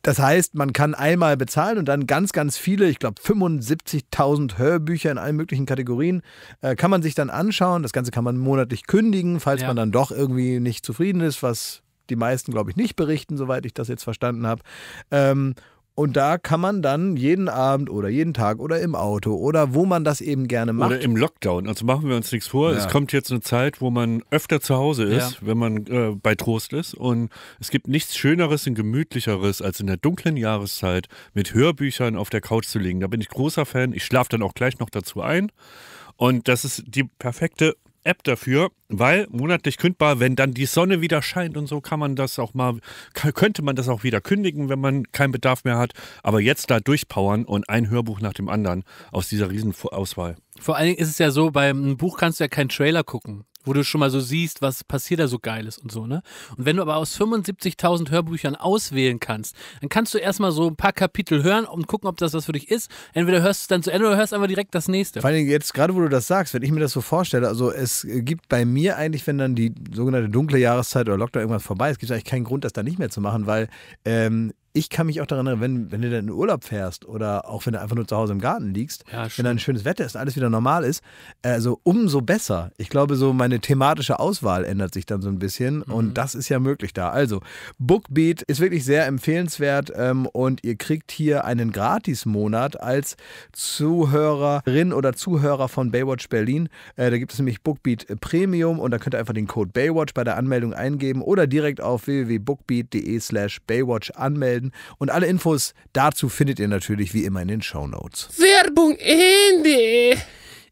S1: das heißt, man kann einmal bezahlen und dann ganz, ganz viele, ich glaube 75.000 Hörbücher in allen möglichen Kategorien, äh, kann man sich dann anschauen. Das Ganze kann man monatlich kündigen, falls ja. man dann doch irgendwie nicht zufrieden ist, was die meisten, glaube ich, nicht berichten, soweit ich das jetzt verstanden habe. Ähm, und da kann man dann jeden Abend oder jeden Tag oder im Auto oder wo man das eben gerne macht. Oder im
S2: Lockdown. Also machen wir uns nichts vor. Ja. Es kommt jetzt eine Zeit, wo man öfter zu Hause ist, ja. wenn man äh, bei Trost ist. Und es gibt nichts Schöneres und Gemütlicheres, als in der dunklen Jahreszeit mit Hörbüchern auf der Couch zu liegen. Da bin ich großer Fan. Ich schlafe dann auch gleich noch dazu ein. Und das ist die perfekte App dafür. Weil monatlich kündbar, wenn dann die Sonne wieder scheint und so, kann man das auch mal, könnte man das auch wieder kündigen, wenn man keinen Bedarf mehr hat. Aber jetzt da durchpowern und ein Hörbuch nach dem anderen aus dieser
S3: Riesenauswahl. Vor allen Dingen ist es ja so, beim Buch kannst du ja keinen Trailer gucken, wo du schon mal so siehst, was passiert da so Geiles und so, ne? Und wenn du aber aus 75.000 Hörbüchern auswählen kannst, dann kannst du erstmal so ein paar Kapitel hören und gucken, ob das was für dich ist. Entweder hörst du es dann zu Ende oder hörst einfach direkt das nächste. Vor allen
S1: Dingen jetzt, gerade wo du das sagst, wenn ich mir das so vorstelle, also es gibt bei mir mir eigentlich, wenn dann die sogenannte dunkle Jahreszeit oder Lockdown irgendwann vorbei ist, gibt es eigentlich keinen Grund, das dann nicht mehr zu machen, weil ähm, ich kann mich auch daran erinnern, wenn, wenn du dann in den Urlaub fährst oder auch wenn du einfach nur zu Hause im Garten liegst, ja, wenn dann schönes Wetter ist, alles wieder normal ist, also umso besser. Ich glaube, so meine thematische Auswahl ändert sich dann so ein bisschen mhm. und das ist ja möglich da. Also, Bookbeat ist wirklich sehr empfehlenswert ähm, und ihr kriegt hier einen Gratis-Monat als Zuhörerin oder Zuhörer von Baywatch Berlin. Äh, da gibt es nämlich Bookbeat Premium und da könnt ihr einfach den Code Baywatch bei der Anmeldung eingeben oder direkt auf www.bookbeat.de slash Baywatch anmelden anmelden. Und alle Infos dazu findet ihr natürlich wie immer in den Show Notes.
S3: Werbung Ende!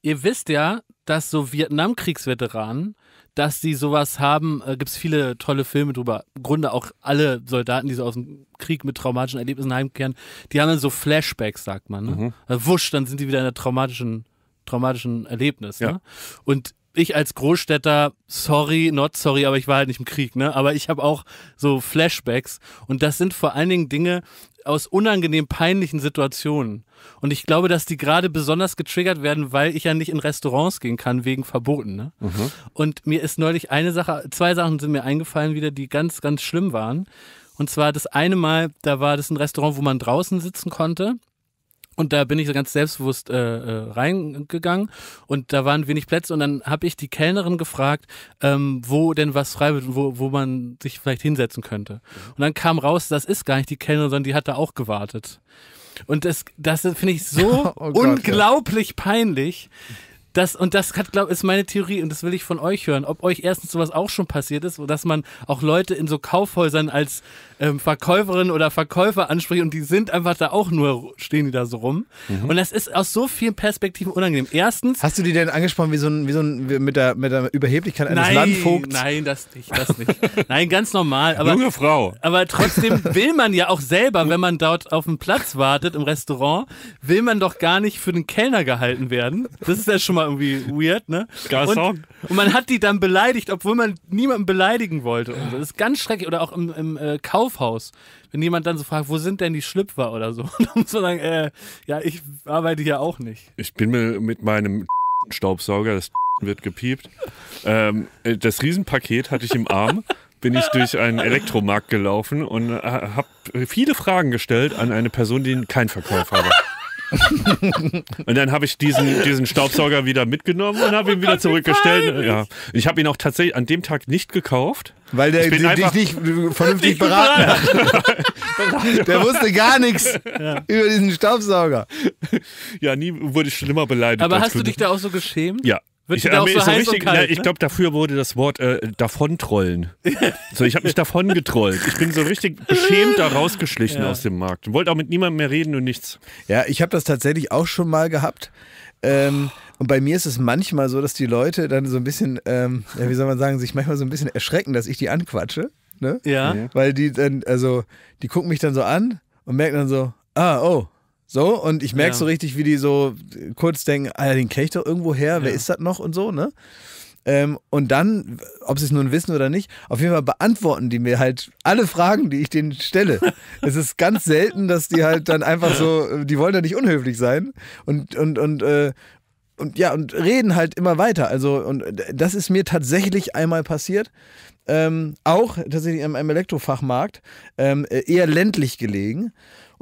S3: Ihr wisst ja, dass so Vietnamkriegsveteranen dass die sowas haben. Äh, Gibt es viele tolle Filme drüber. Im Grunde auch alle Soldaten, die so aus dem Krieg mit traumatischen Erlebnissen heimkehren, die haben dann so Flashbacks, sagt man. Ne? Mhm. Also wusch, dann sind die wieder in der traumatischen traumatischen Erlebnis. Ja. Ne? Und ich als Großstädter, sorry, not sorry, aber ich war halt nicht im Krieg, ne? Aber ich habe auch so Flashbacks und das sind vor allen Dingen Dinge aus unangenehm peinlichen Situationen. Und ich glaube, dass die gerade besonders getriggert werden, weil ich ja nicht in Restaurants gehen kann wegen Verboten. Ne? Mhm. Und mir ist neulich eine Sache, zwei Sachen sind mir eingefallen wieder, die ganz, ganz schlimm waren. Und zwar das eine Mal, da war das ein Restaurant, wo man draußen sitzen konnte. Und da bin ich so ganz selbstbewusst äh, äh, reingegangen und da waren wenig Plätze und dann habe ich die Kellnerin gefragt, ähm, wo denn was frei wird, und wo, wo man sich vielleicht hinsetzen könnte. Mhm. Und dann kam raus, das ist gar nicht die Kellnerin, sondern die hat da auch gewartet. Und das, das finde ich so [laughs] oh Gott, unglaublich ja. peinlich, das, und das hat, glaube ist meine Theorie und das will ich von euch hören. Ob euch erstens sowas auch schon passiert ist, dass man auch Leute in so Kaufhäusern als ähm, Verkäuferin oder Verkäufer anspricht und die sind einfach da auch nur, stehen die da so rum. Mhm. Und das ist aus so vielen
S1: Perspektiven unangenehm. Erstens. Hast du die denn angesprochen wie so ein, wie so ein mit, der, mit der Überheblichkeit eines nein, Landvogts? Nein,
S3: das nicht, das nicht. [laughs] nein, ganz normal. Aber, Junge Frau. Aber trotzdem will man ja auch selber, wenn man dort auf dem Platz wartet im Restaurant, will man doch gar nicht für den Kellner gehalten werden. Das ist ja schon mal mal irgendwie weird, ne? Und, und man hat die dann beleidigt, obwohl man niemanden beleidigen wollte. So. Das ist ganz schrecklich. Oder auch im, im äh, Kaufhaus, wenn jemand dann so fragt, wo sind denn die Schlüpfer oder so. [laughs] Und dann muss man sagen, äh, ja, ich arbeite hier auch nicht. Ich
S2: bin mir mit meinem [laughs] Staubsauger, das [laughs] wird gepiept. Ähm, äh, das Riesenpaket hatte ich im Arm. bin ich durch einen Elektromarkt gelaufen und äh, habe viele Fragen gestellt an eine Person, die keinen Verkäufer war. [laughs] und dann habe ich diesen, diesen Staubsauger wieder mitgenommen und habe ihn wieder zurückgestellt. Ja. Ich habe ihn auch tatsächlich an dem Tag nicht gekauft. Weil der dich nicht
S1: vernünftig [laughs] beraten hat. [laughs] der wusste gar nichts
S3: ja. über
S2: diesen Staubsauger. Ja, nie wurde ich schlimmer beleidigt. Aber hast du dich
S3: da auch so geschämt? Ja, wird ich, äh, auch so, so richtig, ich ne? glaube,
S2: dafür wurde das Wort äh, davontrollen. [laughs] so, ich habe mich davon getrollt. Ich bin so richtig beschämt da rausgeschlichen
S1: ja. aus dem Markt. Wollte auch mit niemandem mehr reden und nichts. Ja, ich habe das tatsächlich auch schon mal gehabt. Ähm, und bei mir ist es manchmal so, dass die Leute dann so ein bisschen, ähm, ja, wie soll man sagen, sich manchmal so ein bisschen erschrecken, dass ich die anquatsche. Ne? Ja. Weil die dann, also, die gucken mich dann so an und merken dann so, ah, oh, so, und ich merke ja. so richtig, wie die so kurz denken, ah ja, den kenne ich doch irgendwo her, ja. wer ist das noch und so, ne? Ähm, und dann, ob sie es nun wissen oder nicht, auf jeden Fall beantworten die mir halt alle Fragen, die ich denen stelle. [laughs] es ist ganz selten, dass die halt dann einfach so, die wollen ja nicht unhöflich sein und, und, und, äh, und ja, und reden halt immer weiter. Also, und das ist mir tatsächlich einmal passiert. Ähm, auch tatsächlich in einem Elektrofachmarkt, ähm, eher ländlich gelegen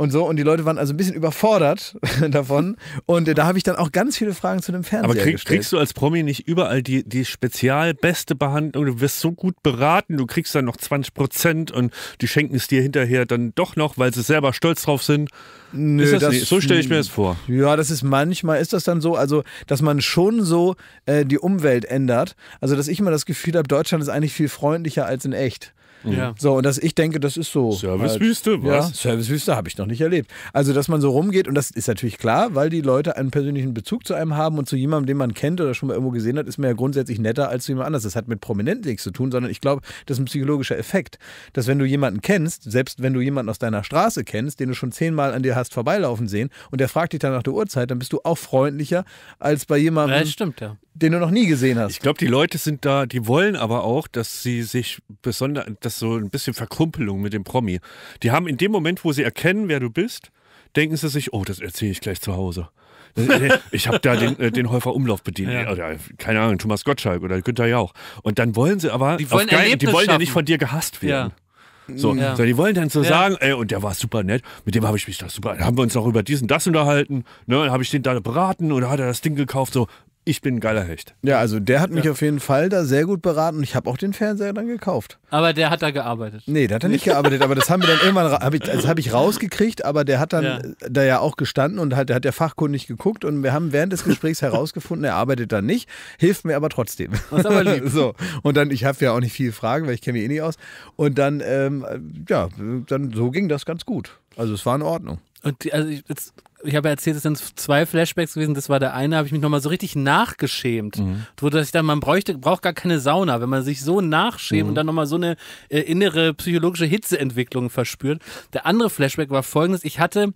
S1: und so. Und die Leute waren also ein bisschen überfordert [laughs] davon. Und äh, da habe ich dann auch ganz viele Fragen zu dem Fernseher. Aber krieg, gestellt. kriegst
S2: du als Promi nicht überall die, die spezial beste Behandlung? Du wirst so gut beraten, du kriegst dann noch 20 Prozent und die schenken es dir hinterher dann doch noch,
S1: weil sie selber stolz drauf sind. Nö, das, das, so stelle ich mir das vor. Ja, das ist manchmal, ist das dann so, also dass man schon so äh, die Umwelt ändert. Also dass ich immer das Gefühl habe, Deutschland ist eigentlich viel freundlicher als in echt. Mhm. Ja. So, und das, ich denke, das ist so. Servicewüste, halt, was? Ja, Servicewüste habe ich noch nicht erlebt. Also, dass man so rumgeht, und das ist natürlich klar, weil die Leute einen persönlichen Bezug zu einem haben und zu jemandem, den man kennt oder schon mal irgendwo gesehen hat, ist man ja grundsätzlich netter als zu jemand anders. Das hat mit Prominenten nichts zu tun, sondern ich glaube, das ist ein psychologischer Effekt, dass wenn du jemanden kennst, selbst wenn du jemanden aus deiner Straße kennst, den du schon zehnmal an dir hast vorbeilaufen sehen und der fragt dich dann nach der Uhrzeit, dann bist du auch freundlicher als bei jemandem, ja, stimmt, ja. den du noch nie gesehen hast. Ich glaube, die Leute sind da, die wollen aber
S2: auch, dass sie sich besonders, das so ein bisschen Verkrumpelung mit dem Promi. Die haben in dem Moment, wo sie erkennen, wer du bist, denken sie sich, oh, das erzähle ich gleich zu Hause. [laughs] ich habe da den, äh, den Häufer Umlauf bedient. Ja. Oder, keine Ahnung, Thomas Gottschalk oder Günther Jauch. Und dann wollen sie aber, die wollen, Geil, die wollen ja nicht von dir gehasst werden. Ja. So, mhm. ja. so, die wollen dann so ja. sagen, ey, und der war super nett, mit dem habe ich mich da super, haben wir uns noch über diesen, das unterhalten, ne, habe ich den da beraten oder hat er das Ding gekauft, so, ich bin ein geiler Hecht.
S1: Ja, also der hat mich ja. auf jeden Fall da sehr gut beraten und ich habe auch den Fernseher dann gekauft.
S3: Aber der hat da gearbeitet. Nee,
S1: der hat da nicht gearbeitet, aber das haben wir dann irgendwann, hab ich, das habe ich rausgekriegt, aber der hat dann ja. da ja auch gestanden und hat, der hat ja fachkundig geguckt und wir haben während des Gesprächs herausgefunden, er arbeitet da nicht, hilft mir aber trotzdem. Was aber lieb. [laughs] so, und dann, ich habe ja auch nicht viele Fragen, weil ich kenne mich eh nicht aus. Und dann, ähm, ja, dann so ging das ganz gut. Also es war in Ordnung.
S3: Und die, also ich, jetzt ich habe erzählt, es sind zwei Flashbacks gewesen. Das war der eine, habe ich mich nochmal so richtig nachgeschämt. Mhm. Wo dass ich dann, man bräuchte, braucht gar keine Sauna, wenn man sich so nachschämt mhm. und dann nochmal so eine äh, innere psychologische Hitzeentwicklung verspürt. Der andere Flashback war folgendes. Ich hatte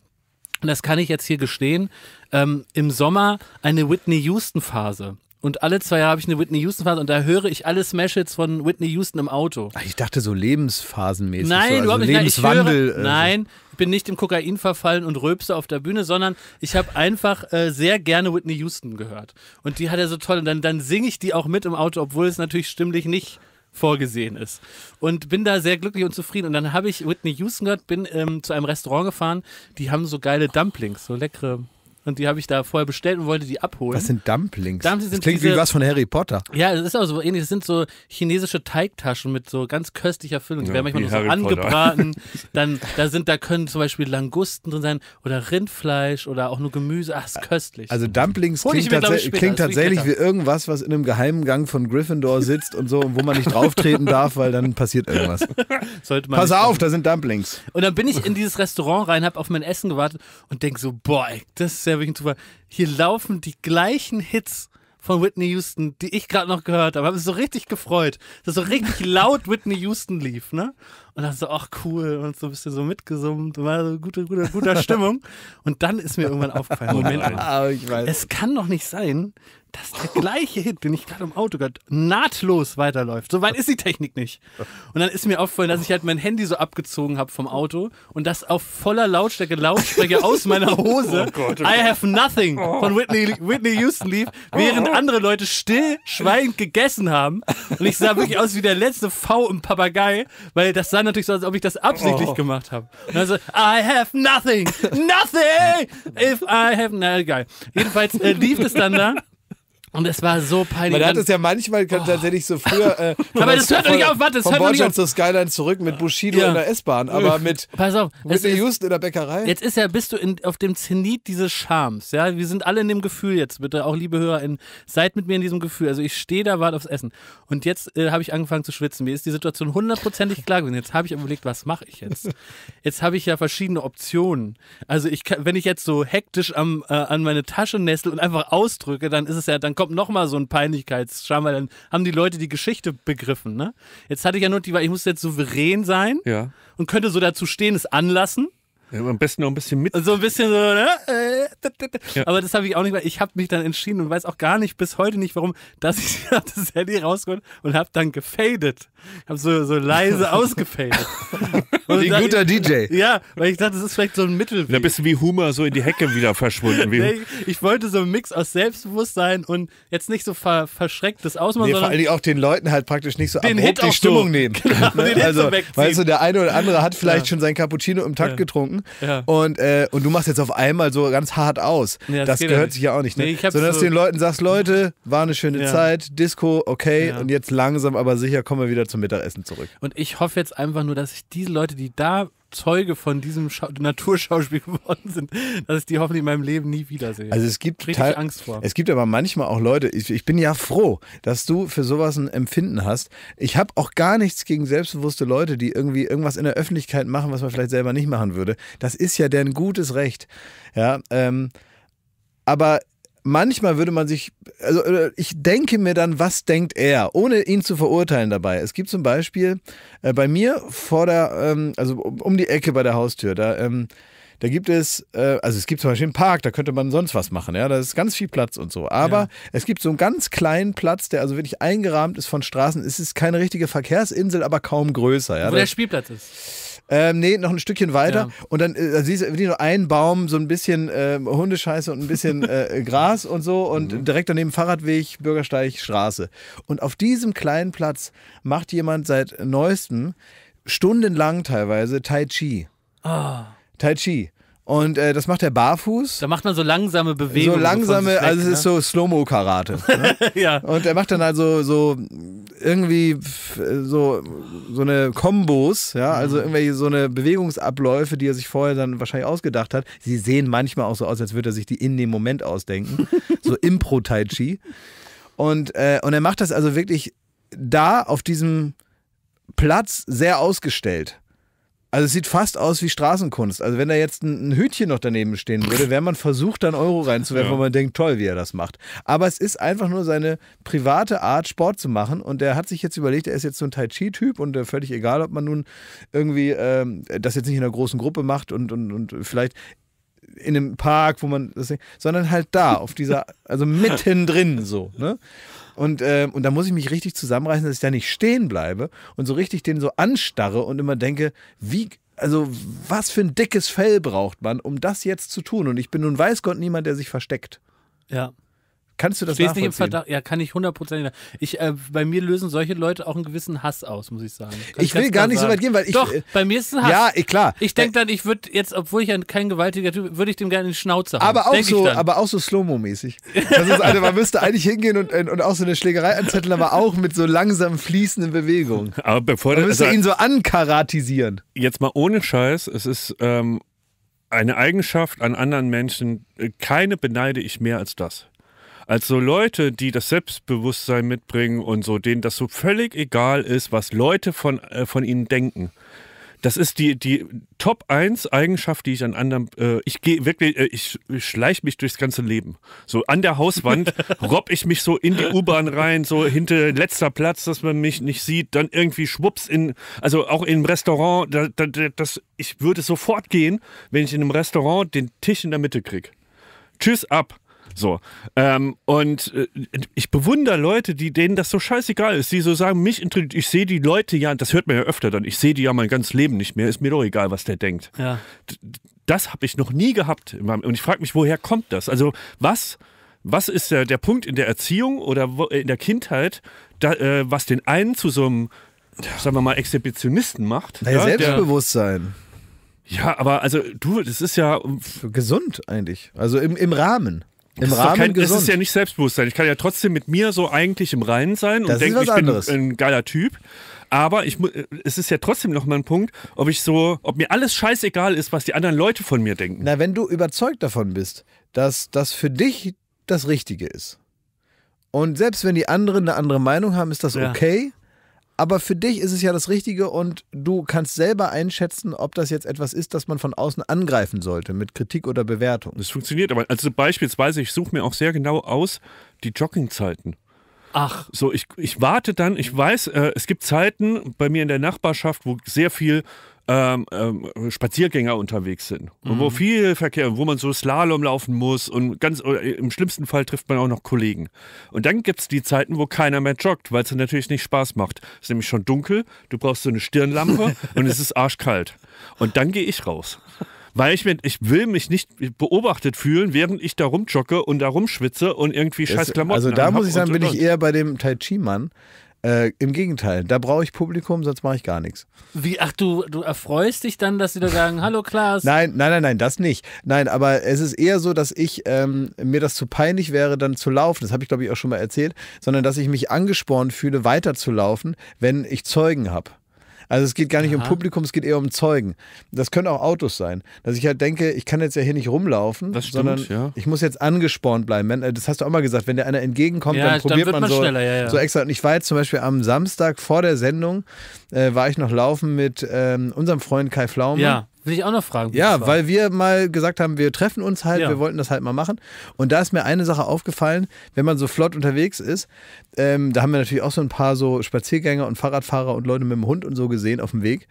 S3: und das kann ich jetzt hier gestehen, ähm, im Sommer eine Whitney Houston-Phase. Und alle zwei Jahre habe ich eine Whitney Houston-Phase und da höre ich alle Smash-Hits von Whitney Houston im Auto.
S1: ich dachte so lebensphasenmäßig. Nein, so, also überhaupt nicht. Lebenswandel. Ich höre, äh, nein,
S3: ich bin nicht im Kokain verfallen und röpse auf der Bühne, sondern ich habe einfach äh, sehr gerne Whitney Houston gehört. Und die hat er so toll. Und dann, dann singe ich die auch mit im Auto, obwohl es natürlich stimmlich nicht vorgesehen ist. Und bin da sehr glücklich und zufrieden. Und dann habe ich Whitney Houston gehört, bin ähm, zu einem Restaurant gefahren, die haben so geile Dumplings, so leckere und die habe ich da vorher bestellt und wollte die
S1: abholen. Was sind Dumplings? Dumplings sind das klingt diese, wie was von Harry Potter.
S3: Ja, es ist auch so ähnlich. Das sind so chinesische Teigtaschen mit so ganz köstlicher Füllung. Die ja, werden manchmal nur so Harry angebraten. [laughs] Dann, da sind, da können zum Beispiel Langusten drin sein oder Rindfleisch oder auch nur Gemüse. Ach, ist köstlich. Also Dumplings klingt, mir, tats später, klingt tatsächlich wie
S1: irgendwas, was in einem geheimen Gang von Gryffindor sitzt und so, wo man nicht drauftreten darf, weil dann passiert irgendwas. [laughs] Sollte man Pass auf, da sind Dumplings.
S3: Und dann bin ich in dieses Restaurant rein, habe auf mein Essen gewartet und denke so, boah, das ist ja ja wirklich ein Zufall. Hier laufen die gleichen Hits von Whitney Houston, die ich gerade noch gehört habe. Ich Habe mich so richtig gefreut, dass so richtig [laughs] laut Whitney Houston lief, ne? Und dann so, ach cool, und so ein bisschen so mitgesummt, war so gute, gute, gute Stimmung. Und dann ist mir irgendwann aufgefallen, [laughs] Moment, ah, mal, es kann doch nicht sein, dass der gleiche Hit, den ich gerade im Auto gerade nahtlos weiterläuft. So weit ist die Technik nicht. Und dann ist mir aufgefallen, dass ich halt mein Handy so abgezogen habe vom Auto und das auf voller Lautstärke Lautsprecher aus meiner [laughs] oh Hose oh Gott, oh Gott. I Have Nothing oh. von Whitney, Whitney Houston lief, während andere Leute stillschweigend gegessen haben. Und ich sah wirklich aus wie der letzte V im Papagei, weil das sah natürlich so, als ob ich das absichtlich oh. gemacht habe. Und dann so, I have nothing, nothing, if I have, na egal. Jedenfalls äh, lief es dann da
S1: und es war so peinlich. Man hat es ja manchmal oh. tatsächlich so früher. Äh, [laughs] aber das hört doch nicht auf, warte, das hört doch nicht auf. zur Skyline zurück mit Bushido ja. in der S-Bahn, aber mit Pass auf, Whitney Houston in der Bäckerei. Jetzt
S3: ist ja, bist du in, auf dem Zenit dieses Charmes, ja? Wir sind alle in dem Gefühl jetzt, bitte, auch liebe HörerInnen, seid mit mir in diesem Gefühl. Also ich stehe da, warte aufs Essen. Und jetzt äh, habe ich angefangen zu schwitzen. Mir ist die Situation hundertprozentig klar gewesen. Jetzt habe ich überlegt, was mache ich jetzt? Jetzt habe ich ja verschiedene Optionen. Also ich wenn ich jetzt so hektisch am, äh, an meine Tasche nestle und einfach ausdrücke, dann ist es ja, dann kommt kommt nochmal so ein Peinlichkeitsscham, weil dann haben die Leute die Geschichte begriffen. Ne? Jetzt hatte ich ja nur die, weil ich musste jetzt souverän sein ja. und könnte so dazu stehen, es anlassen. Ja, am besten noch ein bisschen mit. So ein bisschen so, ne? Ja. Aber das habe ich auch nicht, ich habe mich dann entschieden und weiß auch gar nicht bis heute nicht, warum, dass ich [laughs] das Handy rausgeholt und habe dann gefadet. Ich Habe so, so leise [laughs] ausgefadet. Wie ein guter DJ. Ja, weil
S2: ich dachte, das ist vielleicht so ein Mittelweg. Ein bisschen wie Humor so in die Hecke wieder verschwunden. ich,
S3: [laughs] ich, wollte so einen Mix aus Selbstbewusstsein und jetzt nicht so ver, verschrecktes Ausmaß. Nee, vor allen Dingen
S1: auch den Leuten halt praktisch nicht so den abrupt Hit die Stimmung so. nehmen. Genau, ne? also, so weißt du, der eine oder andere hat vielleicht ja. schon sein Cappuccino im Takt getrunken getrunken. Ja. Und, äh, und du machst jetzt auf einmal so ganz hart aus. Ja, das, das gehört sich ja auch nicht. Ne? Nee, Sondern dass du den Leuten sagst, Leute, war eine schöne ja. Zeit, Disco, okay, und jetzt langsam aber sicher kommen wir wieder zum Mittagessen zurück.
S3: Und ich hoffe jetzt einfach nur, dass ich diese Leute, die da Zeuge von diesem Schau Naturschauspiel [laughs] geworden sind, dass ich die hoffentlich in meinem Leben nie wiedersehe. Also es gibt Teil, Angst vor. Es
S1: gibt aber manchmal auch Leute, ich, ich bin ja froh, dass du für sowas ein Empfinden hast. Ich habe auch gar nichts gegen selbstbewusste Leute, die irgendwie irgendwas in der Öffentlichkeit machen, was man vielleicht selber nicht machen würde. Das ist ja deren gutes Recht. Ja, ähm, aber manchmal würde man sich, also äh, ich denke mir dann, was denkt er, ohne ihn zu verurteilen dabei. Es gibt zum Beispiel äh, bei mir vor der, ähm, also um die Ecke bei der Haustür, da, ähm, da gibt es, äh, also es gibt zum Beispiel einen Park, da könnte man sonst was machen, ja, da ist ganz viel Platz und so. Aber ja. es gibt so einen ganz kleinen Platz, der also wirklich eingerahmt ist von Straßen. Es ist keine richtige Verkehrsinsel, aber kaum größer. Ja? Wo der
S3: Spielplatz ist.
S1: Ähm, nee, noch ein Stückchen weiter. Ja. Und dann äh, siehst du wirklich nur einen Baum, so ein bisschen äh, Hundescheiße und ein bisschen [laughs] äh, Gras und so. Und mhm. direkt daneben Fahrradweg, Bürgersteig, Straße. Und auf diesem kleinen Platz macht jemand seit neuestem stundenlang teilweise Tai Chi. Ah. Tai Chi. Und äh, das macht er barfuß. Da macht man so langsame Bewegungen. So langsame, weg, also es ne? ist so Slow-Mo-Karate. [laughs] Ne? ja. Und er macht dann also so, so irgendwie so, so eine Kombos, ja, mhm. also irgendwelche so eine Bewegungsabläufe, die er sich vorher dann wahrscheinlich ausgedacht hat. Sie sehen manchmal auch so aus, als würde er sich die in dem Moment ausdenken. [laughs] so Impro-Tai-Chi. Und, äh, und er macht das also wirklich da auf diesem Platz sehr ausgestellt. Also es sieht fast aus wie Straßenkunst. Also wenn da jetzt ein, ein Hütchen noch daneben stehen würde, wäre man versucht, dann Euro reinzuwerfen, ja. weil man denkt, toll, wie er das macht. Aber es ist einfach nur seine private Art, Sport zu machen. Und er hat sich jetzt überlegt, er ist jetzt so ein Tai Chi-Typ und äh, völlig egal, ob man nun irgendwie äh, das jetzt nicht in einer großen Gruppe macht und, und, und vielleicht in einem Park, wo man das, sondern halt da, auf dieser, also mittendrin so. Ne? Und, äh, und da muss ich mich richtig zusammenreißen, dass ich da nicht stehen bleibe und so richtig den so anstarre und immer denke, wie, also was für ein dickes Fell braucht man, um das jetzt zu tun? Und ich bin nun weiß Gott niemand, der sich versteckt. Ja. Kannst du das Stehst nicht im Verdacht?
S3: Ja, kann ich hundertprozentig. Ich, äh, bei mir lösen solche Leute auch einen gewissen
S1: Hass aus, muss ich sagen. Kann ich will gar nicht sagen. so weit gehen,
S3: weil ich. Doch, äh, bei mir ist ein Hass. Ja, eh, klar. Ich denke dann, ich würde jetzt, obwohl ich ein, kein gewaltiger Typ würde ich dem gerne in die Schnauze haben. Aber auch denk so, aber
S1: auch so Slow-Mo-mäßig. Also, man müsste eigentlich hingehen und, und auch so eine Schlägerei anzetteln, aber auch mit so langsam fließenden Bewegungen.
S2: Aber bevor man müsste also, ihn so ankaratisieren. Jetzt mal ohne Scheiß, es ist. Ähm, eine Eigenschaft an anderen Menschen, äh, keine beneide ich mehr als das als so Leute, die das Selbstbewusstsein mitbringen und so, denen das so völlig egal ist, was Leute von, äh, von ihnen denken. Das ist die, die Top 1 Eigenschaft, die ich an anderen. Äh, ich gehe wirklich, äh, ich, ich schleiche mich durchs ganze Leben. So an der Hauswand [laughs] robb ich mich so in die U-Bahn rein, so hinter letzter Platz, dass man mich nicht sieht. Dann irgendwie schwupps in, also auch im Restaurant. Da, da, das, ich würde sofort gehen, wenn ich in einem Restaurant den Tisch in der Mitte kriege. Tschüss ab. So. Ähm, und äh, ich bewundere Leute, die denen das so scheißegal ist, die so sagen, mich interessiert, ich sehe die Leute ja, das hört man ja öfter dann, ich sehe die ja mein ganzes Leben nicht mehr, ist mir doch egal, was der denkt. Ja. Das habe ich noch nie gehabt. Und ich frage mich, woher kommt das? Also, was, was ist der, der Punkt in der Erziehung oder wo, äh, in der Kindheit, da, äh, was den einen zu so einem, sagen wir mal, Exhibitionisten macht?
S1: Na, ja, Selbstbewusstsein. Der, ja, aber also du, das ist ja. Gesund eigentlich. Also im, im Rahmen. Im das Rahmen ist kein, gesund. ist ja
S2: nicht Selbstbewusstsein. Ich kann ja trotzdem mit mir so eigentlich im Reinen sein und denke, ich anderes. bin ein geiler Typ. Aber ich, es ist ja trotzdem nochmal ein Punkt, ob ich so, ob mir alles scheißegal ist, was die
S1: anderen Leute von mir denken. Na, wenn du überzeugt davon bist, dass das für dich das Richtige ist. Und selbst wenn die anderen eine andere Meinung haben, ist das ja. okay. Aber für dich ist es ja das Richtige und du kannst selber einschätzen, ob das jetzt etwas ist, das man von außen angreifen sollte, mit Kritik oder Bewertung. Das
S2: funktioniert aber. Also beispielsweise, ich suche mir auch sehr genau aus die Joggingzeiten. Ach. So, ich, ich warte dann, ich weiß, äh, es gibt Zeiten bei mir in der Nachbarschaft, wo sehr viel ähm, ähm, Spaziergänger unterwegs sind mhm. und wo mhm. viel Verkehr, wo man so Slalom laufen muss und ganz im schlimmsten Fall trifft man auch noch Kollegen. Und dann gibt es die Zeiten, wo keiner mehr joggt, weil es natürlich nicht Spaß macht. Es ist nämlich schon dunkel, du brauchst so eine Stirnlampe [laughs] und es ist arschkalt. Und dann gehe ich raus. Weil ich, mir, ich will mich nicht beobachtet fühlen, während ich da rumjocke und da rumschwitze und
S3: irgendwie scheiß Klamotten Also da muss ich sagen, bin ich
S1: eher bei dem Tai Chi-Mann, äh, Im Gegenteil, da brauche ich Publikum, sonst mache ich gar nichts.
S3: Wie, ach, du, du erfreust dich dann, dass sie da sagen, hallo Klaas? [laughs]
S1: Nein, nein, nein, nein, das nicht. Nein, aber es ist eher so, dass ich ähm, mir das zu peinlich wäre, dann zu laufen. Das habe ich, glaube ich, auch schon mal erzählt, sondern dass ich mich angespornt fühle, weiterzulaufen, wenn ich Zeugen habe. Also es geht gar nicht Aha. um Publikum, es geht eher um Zeugen. Das können auch Autos sein. Dass ich halt denke, ich kann jetzt ja hier nicht rumlaufen, stimmt, sondern ja. ich muss jetzt angespornt bleiben. Äh, das hast du auch mal gesagt, wenn dir einer entgegenkommt, ja, dann probiert dann man, man so, ja, so, extra. Und ich war jetzt zum Beispiel am Samstag vor der Sendung, äh, war ich noch laufen mit ähm, unserem Freund Kai Flaume. Ja. Will ich auch noch fragen. Ja, weil wir mal gesagt haben, wir treffen uns halt, ja. wir wollten das halt mal machen. Und da ist mir eine Sache aufgefallen, wenn man so flott unterwegs ist, ähm, da haben wir natürlich auch so ein paar so Spaziergänger und Fahrradfahrer und Leute mit dem Hund und so gesehen auf dem Weg.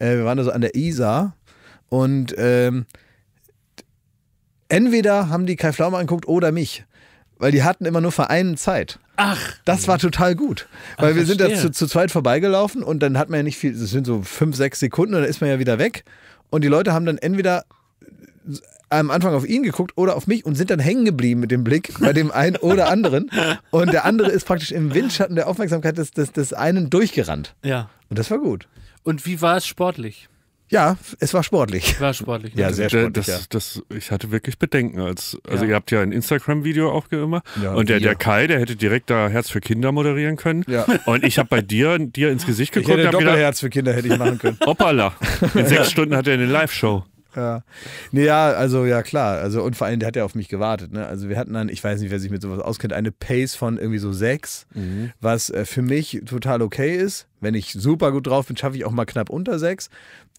S1: Äh, wir waren da so an der Isar und ähm, entweder haben die Kai Pflaume angeguckt oder mich. Weil die hatten immer nur für einen Zeit. Ach. Das war total gut. Weil Ach, wir sind da zu, zu zweit vorbeigelaufen und dann hat man ja nicht viel, es sind so fünf, sechs Sekunden und dann ist man ja wieder weg. Und die Leute haben dann entweder am Anfang auf ihn geguckt oder auf mich und sind dann hängen geblieben mit dem Blick bei dem einen oder anderen. Und der andere ist praktisch im Windschatten der Aufmerksamkeit des, des, des einen durchgerannt. Ja. Und das war gut.
S3: Und wie war es sportlich?
S1: Ja, es war sportlich.
S3: War sportlich. Ja, ne? sehr sportlich. Das, ja.
S2: das, ich hatte wirklich Bedenken. Als, also ja. ihr habt ja ein Instagram-Video auch immer. Ja, und der, der, Kai, der hätte direkt da Herz für Kinder moderieren können. Ja. [laughs] Und ich habe bei dir, dir ins Gesicht geguckt. Ich hätte Doppelherz gedacht, für Kinder hätte ich machen können. [laughs] Hoppala. In sechs [laughs] Stunden hat er eine Live-Show.
S1: Ja. Nee, ja, also ja klar. Also und vor allem, der hat ja auf mich gewartet. Ne? Also wir hatten dann, ich weiß nicht, wer sich mit sowas auskennt, eine Pace von irgendwie so sechs, mhm. was äh, für mich total okay ist. Wenn ich super gut drauf bin, schaffe ich auch mal knapp unter sechs.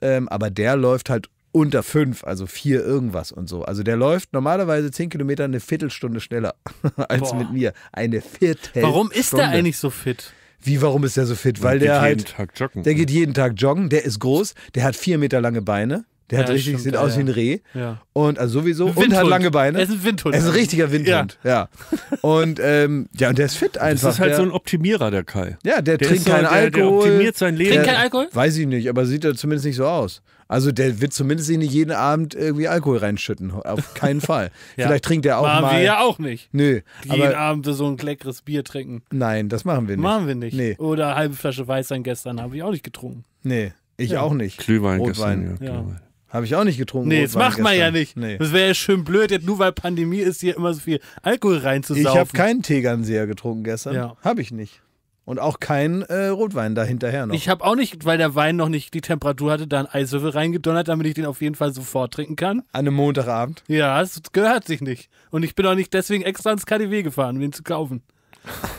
S1: Ähm, aber der läuft halt unter fünf, also vier irgendwas und so. Also der läuft normalerweise zehn Kilometer eine Viertelstunde schneller [laughs] als Boah. mit mir. Eine Viertelstunde. Warum ist der eigentlich so fit? Wie, warum ist der so fit? Weil der, der halt. Der geht jeden Tag joggen, der ist groß, der hat vier Meter lange Beine. Der hat richtig, stimmt, sieht ja, aus wie ein Reh. Ja. Und also sowieso. Windhund. Und hat lange Beine. Er ist ein Windhund. Er ist ein richtiger Windhund, ja. [laughs] Und ähm, ja, und der ist fit einfach. Das ist halt der, so ein Optimierer, der Kai. Ja, der, der trinkt so, halt keinen Alkohol. Der optimiert sein Leben. Trinkt keinen Alkohol? Weiß ich nicht, aber sieht er zumindest nicht so aus. Also der wird zumindest nicht jeden Abend irgendwie Alkohol reinschütten. Auf keinen Fall. [laughs] ja. Vielleicht trinkt er auch machen mal. Machen wir ja auch nicht. Nö. Jeden aber,
S3: Abend so ein leckeres Bier trinken.
S1: Nein, das machen wir nicht. Machen wir nicht. Nee.
S3: Oder halbe Flasche Weißwein gestern habe ich auch nicht getrunken. Nee, ich ja. auch nicht.
S1: Glühwein Rotwein. gestern. Ja. Habe ich auch nicht getrunken. Nee, das macht gestern. man ja nicht. Nee. Das wäre ja schön blöd, jetzt nur weil Pandemie ist, hier immer so viel Alkohol reinzusaufen. Ich habe keinen Tegernseher getrunken gestern. Ja. Habe ich nicht. Und auch keinen äh, Rotwein hinterher noch. Ich
S3: habe auch nicht, weil der Wein noch nicht die Temperatur hatte, da einen Eiswürfel reingedonnert, damit ich den auf jeden Fall sofort
S1: trinken kann. An einem Montagabend?
S3: Ja, das gehört sich nicht. Und ich bin auch nicht deswegen extra ins KDW gefahren, um ihn zu kaufen.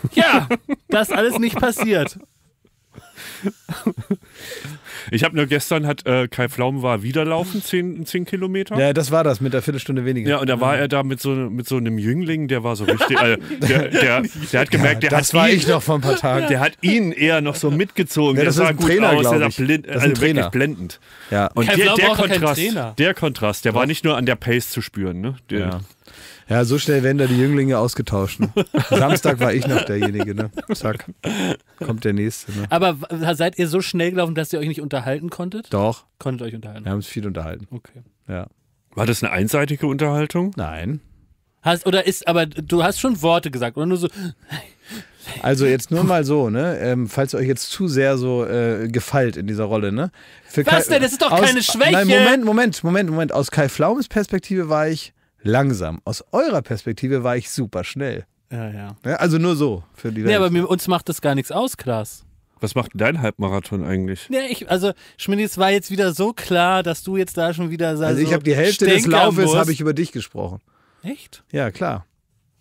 S3: [laughs] ja, das alles nicht passiert.
S2: [laughs] Ich habe nur gestern hat äh, Kai Pflaum war wieder laufen, 10, Kilometer. Ja,
S1: das war das mit der Viertelstunde weniger. Ja, und da
S2: war er da mit so, mit so einem Jüngling, der war so richtig. Äh, der, der, der, hat gemerkt, der ja, das hat war ihn, ich noch vor ein paar Tagen. Der hat ihn eher noch so mitgezogen. Ja, das der sah gut Trainer, aus, der sah blind, das ist ein also Trainer. wirklich blendend. Ja. Und der, der, Kontrast, der Kontrast,
S1: der war nicht nur an der Pace zu spüren, ne? Der, ja. Ja, so schnell werden da die Jünglinge ausgetauscht. Ne? [laughs] Samstag war ich noch derjenige, ne? Zack. Kommt der nächste. Ne?
S3: Aber seid ihr so schnell gelaufen, dass ihr euch nicht unterhalten konntet? Doch. Konntet euch unterhalten?
S1: Wir haben uns viel unterhalten. Okay. Ja. War das eine einseitige Unterhaltung? Nein.
S3: Hast, oder ist, aber du hast schon Worte
S1: gesagt, oder nur so. Also jetzt nur mal so, ne? Ähm, falls ihr euch jetzt zu sehr so äh, gefallt in dieser Rolle, ne? Für Was Kai, denn? Das ist doch aus, keine Schwäche. Nein, Moment, Moment, Moment, Moment. Aus Kai Flaums Perspektive war ich langsam. Aus eurer Perspektive war ich super schnell.
S3: Ja, ja.
S1: also nur so für die Welt. Nee,
S3: aber mir, uns macht das gar nichts aus, Klaas. Was macht dein
S2: Halbmarathon eigentlich?
S3: Ja, ich, also Schmidt, es war jetzt wieder so klar, dass du jetzt da schon wieder sagst. Also ich habe die Hälfte des Laufes
S1: habe ich über dich gesprochen. Echt? Ja, klar.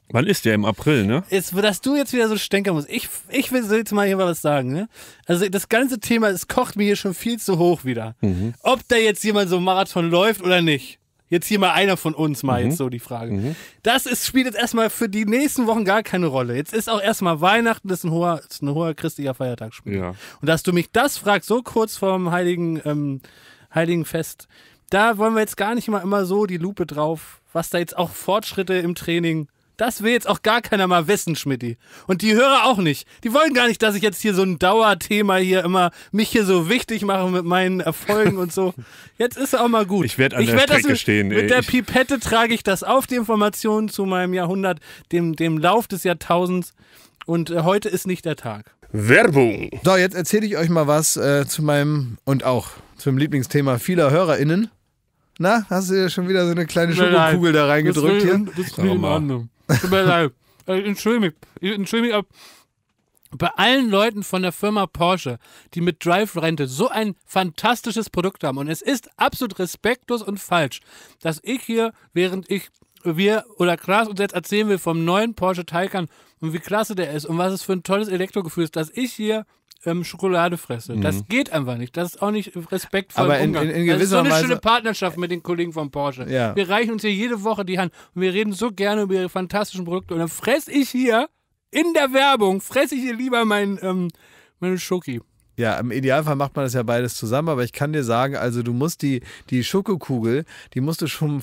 S2: Wann ist der? Im April, ne?
S3: Ist, dass du jetzt wieder so stänker musst. Ich, ich will jetzt mal hier mal was sagen, ne? Also das ganze Thema, es kocht mir hier schon viel zu hoch wieder. Mhm. Ob da jetzt jemand so einen Marathon läuft oder nicht. Jetzt hier mal einer von uns mal mhm. jetzt so die Frage. Mhm. Das ist, spielt jetzt erstmal für die nächsten Wochen gar keine Rolle. Jetzt ist auch erstmal Weihnachten, das ist ein hoher, ist ein hoher christlicher Feiertag Ja. Und dass du mich das fragst, so kurz vorm heiligen, ähm, heiligen Fest, da wollen wir jetzt gar nicht mal immer so die Lupe drauf, was da jetzt auch Fortschritte im Training das will jetzt auch gar keiner mal wissen, Schmidti. Und die Hörer auch nicht. Die wollen gar nicht, dass ich jetzt hier so ein Dauerthema hier immer mich hier so wichtig mache mit meinen Erfolgen und so. [laughs] Jetzt ist es auch mal gut. Ich werde an ich der werd Strecke mit, stehen. Mit ey. der Pipette trage ich das auf, die Informationen zu meinem Jahrhundert, dem, dem Lauf des Jahrtausends. Und äh, heute ist nicht der Tag.
S1: Werbung. So, jetzt erzähle ich euch mal was äh, zu meinem und auch zum Lieblingsthema vieler HörerInnen. Na, hast du ja schon wieder so eine kleine Schokokugel da reingedrückt hier? Das will in Ordnung. Tut mir leid.
S3: Äh, entschuldige mich. Entschuldige mich, bei allen Leuten von der Firma Porsche, die mit Drive Rente so ein fantastisches Produkt haben. Und es ist absolut respektlos und falsch, dass ich hier, während ich wir oder Klaas uns jetzt erzählen will vom neuen Porsche Taycan und wie klasse der ist und was es für ein tolles Elektrogefühl ist, dass ich hier ähm, Schokolade fresse. Mhm. Das geht einfach nicht. Das ist auch nicht respektvoll. Aber in, in, in gewisser das ist so eine Weise schöne Partnerschaft mit den Kollegen von Porsche. Ja. Wir reichen uns hier jede Woche die Hand und wir reden so gerne über ihre fantastischen Produkte. Und dann fresse ich hier in der Werbung, fresse ich hier lieber mein, ähm, meine Schoki.
S1: Ja, im Idealfall macht man das ja beides zusammen, aber ich kann dir sagen, also du musst die, die Schokokugel, die musst du schon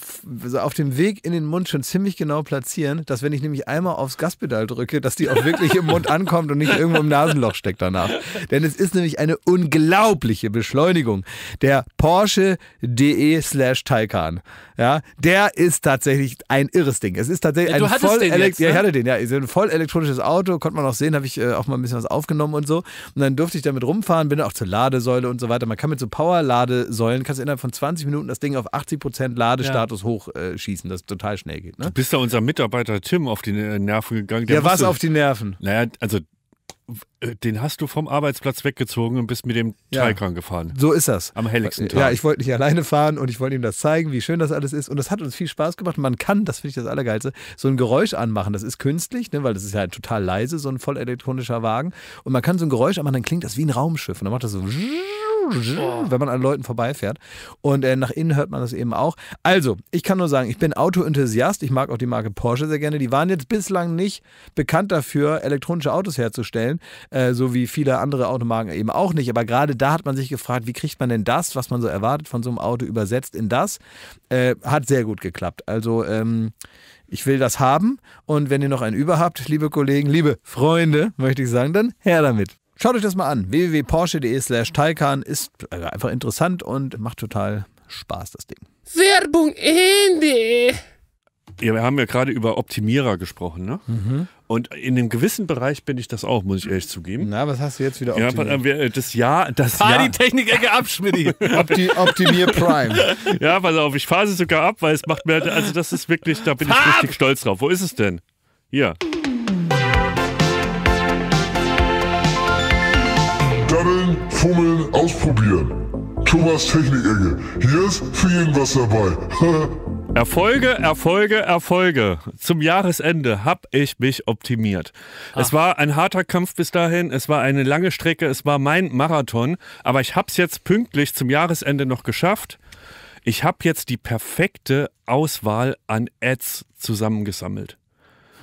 S1: auf dem Weg in den Mund schon ziemlich genau platzieren, dass wenn ich nämlich einmal aufs Gaspedal drücke, dass die auch wirklich im Mund ankommt und nicht irgendwo im Nasenloch steckt danach. Denn es ist nämlich eine unglaubliche Beschleunigung. Der Porsche.de slash Taycan, ja, der ist tatsächlich ein irres Ding. Es ist tatsächlich ja, ein voll den jetzt, ne? ja, ich ne? hatte den, ja, ein voll elektronisches Auto, konnte man auch sehen, habe ich äh, auch mal ein bisschen was aufgenommen und so. Und dann durfte ich damit rum rumfahren bin, auch zur Ladesäule und so weiter. Man kann mit so Power-Ladesäulen, kannst innerhalb von 20 Minuten das Ding auf 80% Ladestatus ja. hochschießen, äh, das total schnell geht. Ne? Du bist da unser Mitarbeiter Tim auf die Nerven
S2: gegangen. Der ja, war es auf die Nerven. Naja, also äh, den hast du vom Arbeitsplatz weggezogen und bist
S1: mit dem Taycan ja,
S2: gefahren. So ist das.
S1: Am helligsten Tag. Ja, ich wollte nicht alleine fahren und ich wollte ihm das zeigen, wie schön das alles ist. Und das hat uns viel Spaß gemacht. Man kann, das finde ich das Allergeilste, so ein Geräusch anmachen. Das ist künstlich, ne, weil das ist ja total leise, so ein vollelektronischer Wagen. Und man kann so ein Geräusch anmachen, dann klingt das wie ein Raumschiff. Und dann macht das so wenn man an Leuten vorbeifährt. Und äh, nach innen hört man das eben auch. Also, ich kann nur sagen, ich bin Autoenthusiast. Ich mag auch die Marke Porsche sehr gerne. Die waren jetzt bislang nicht bekannt dafür, elektronische Autos herzustellen, äh, so wie viele andere Automarken eben auch nicht. Aber gerade da hat man sich gefragt, wie kriegt man denn das, was man so erwartet von so einem Auto, übersetzt in das? Äh, hat sehr gut geklappt. Also, ähm, ich will das haben. Und wenn ihr noch einen über habt, liebe Kollegen, liebe Freunde, möchte ich sagen, dann her damit. Schaut euch das mal an. www.porsche.de slash Taycan ist äh, einfach interessant und macht total Spaß, das Ding.
S3: Werbung Ende!
S1: Ja, wir haben ja gerade über Optimierer gesprochen, ne? Mhm.
S2: Und in einem gewissen Bereich bin ich das auch, muss ich ehrlich zugeben. Na, was hast du jetzt wieder optimiert? Ja, äh, das Jahr, das Fahr Jahr. die Technik-Ecke ab, Schmidt. [laughs] Opti optimier Prime. Ja, pass auf, ich fahre sie sogar ab, weil es macht mir, also das ist wirklich, da bin Fahr ich richtig stolz drauf. Wo ist es denn? Hier. Fummeln, ausprobieren. Thomas Technik-Ecke. Hier ist für jeden was dabei. [laughs] Erfolge, Erfolge, Erfolge. Zum Jahresende habe ich mich optimiert. Ach. Es war ein harter Kampf bis dahin, es war eine lange Strecke, es war mein Marathon, aber ich habe es jetzt pünktlich zum Jahresende noch geschafft. Ich habe jetzt die perfekte Auswahl an Ads zusammengesammelt.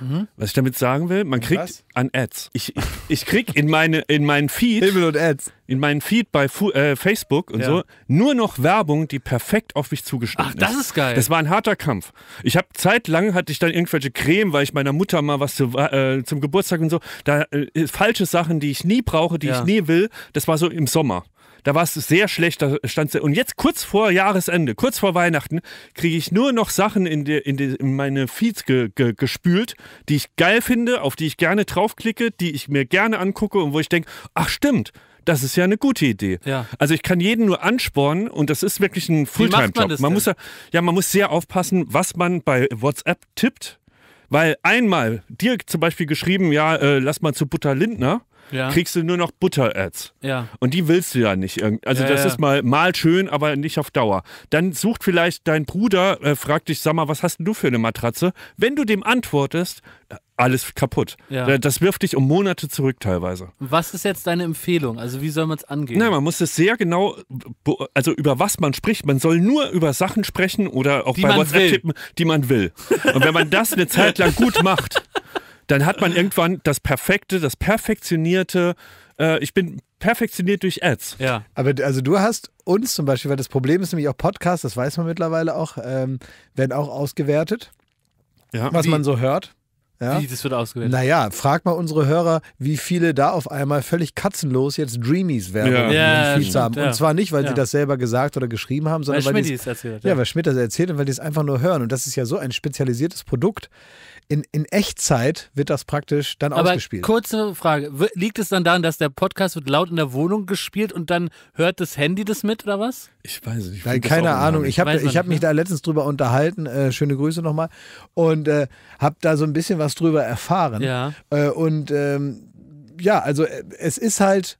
S2: Mhm. Was ich damit sagen will, man kriegt Was? an Ads. Ich, ich, ich krieg in, meine, in meinen Feed. Himmel und Ads. In meinen Feed bei Fu äh, Facebook und ja. so nur noch Werbung, die perfekt auf mich zugeschnitten ist. Ach, das ist geil. Das war ein harter Kampf. Ich habe zeitlang hatte ich dann irgendwelche Creme, weil ich meiner Mutter mal was zu, äh, zum Geburtstag und so, da äh, falsche Sachen, die ich nie brauche, die ja. ich nie will, das war so im Sommer. Da war es sehr schlecht, da stand Und jetzt kurz vor Jahresende, kurz vor Weihnachten, kriege ich nur noch Sachen in, die, in, die, in meine Feeds ge, ge, gespült, die ich geil finde, auf die ich gerne draufklicke, die ich mir gerne angucke und wo ich denke, ach stimmt, das ist ja eine gute Idee. Ja. Also ich kann jeden nur anspornen und das ist wirklich ein Fulltime-Job. Man, man ja, ja, man muss sehr aufpassen, was man bei WhatsApp tippt, weil einmal dir zum Beispiel geschrieben, ja, äh, lass mal zu Butter Lindner ja. kriegst du nur noch Butter-Ads. Ja. Und die willst du ja nicht. Also ja, das ist mal, mal schön, aber nicht auf Dauer. Dann sucht vielleicht dein Bruder, äh, fragt dich, sag mal, was hast denn du für eine Matratze? Wenn du dem antwortest, äh, alles kaputt. Ja. Äh, das wirft dich um Monate zurück teilweise.
S3: Was ist jetzt deine Empfehlung? Also wie soll man es angehen?
S2: Nein, man muss es sehr genau, also über was man spricht. Man soll nur über Sachen sprechen oder auch die bei WhatsApp will. tippen, die man will. Und wenn man das eine Zeit lang gut macht, [laughs] dann hat man irgendwann das perfekte, das perfektionierte, äh, ich bin perfektioniert durch
S3: Ads. Ja.
S1: Aber also du hast uns zum Beispiel, weil das Problem ist nämlich auch Podcasts, das weiß man mittlerweile auch, ähm, werden auch ausgewertet, ja. was wie, man so hört. Ja? Wie, das wird ausgewertet? Naja, frag mal unsere Hörer, wie viele da auf einmal völlig katzenlos jetzt Dreamies werden. Ja. Ja, stimmt, haben. Und zwar nicht, weil sie das selber gesagt oder geschrieben haben, sondern weil, weil Schmidt es Ja, weil Schmidt das erzählt und weil die es einfach nur hören. Und das ist ja so ein spezialisiertes Produkt in, in Echtzeit wird das praktisch dann Aber ausgespielt.
S3: Kurze Frage. Liegt es dann daran, dass der Podcast wird laut in der Wohnung gespielt und dann hört das Handy das mit oder was? Ich
S1: weiß nicht. Nein, keine Ahnung. Ich habe hab mich ne? da letztens drüber unterhalten. Äh, schöne Grüße nochmal. Und äh, habe da so ein bisschen was drüber erfahren. Ja. Äh, und ähm, ja, also äh, es ist halt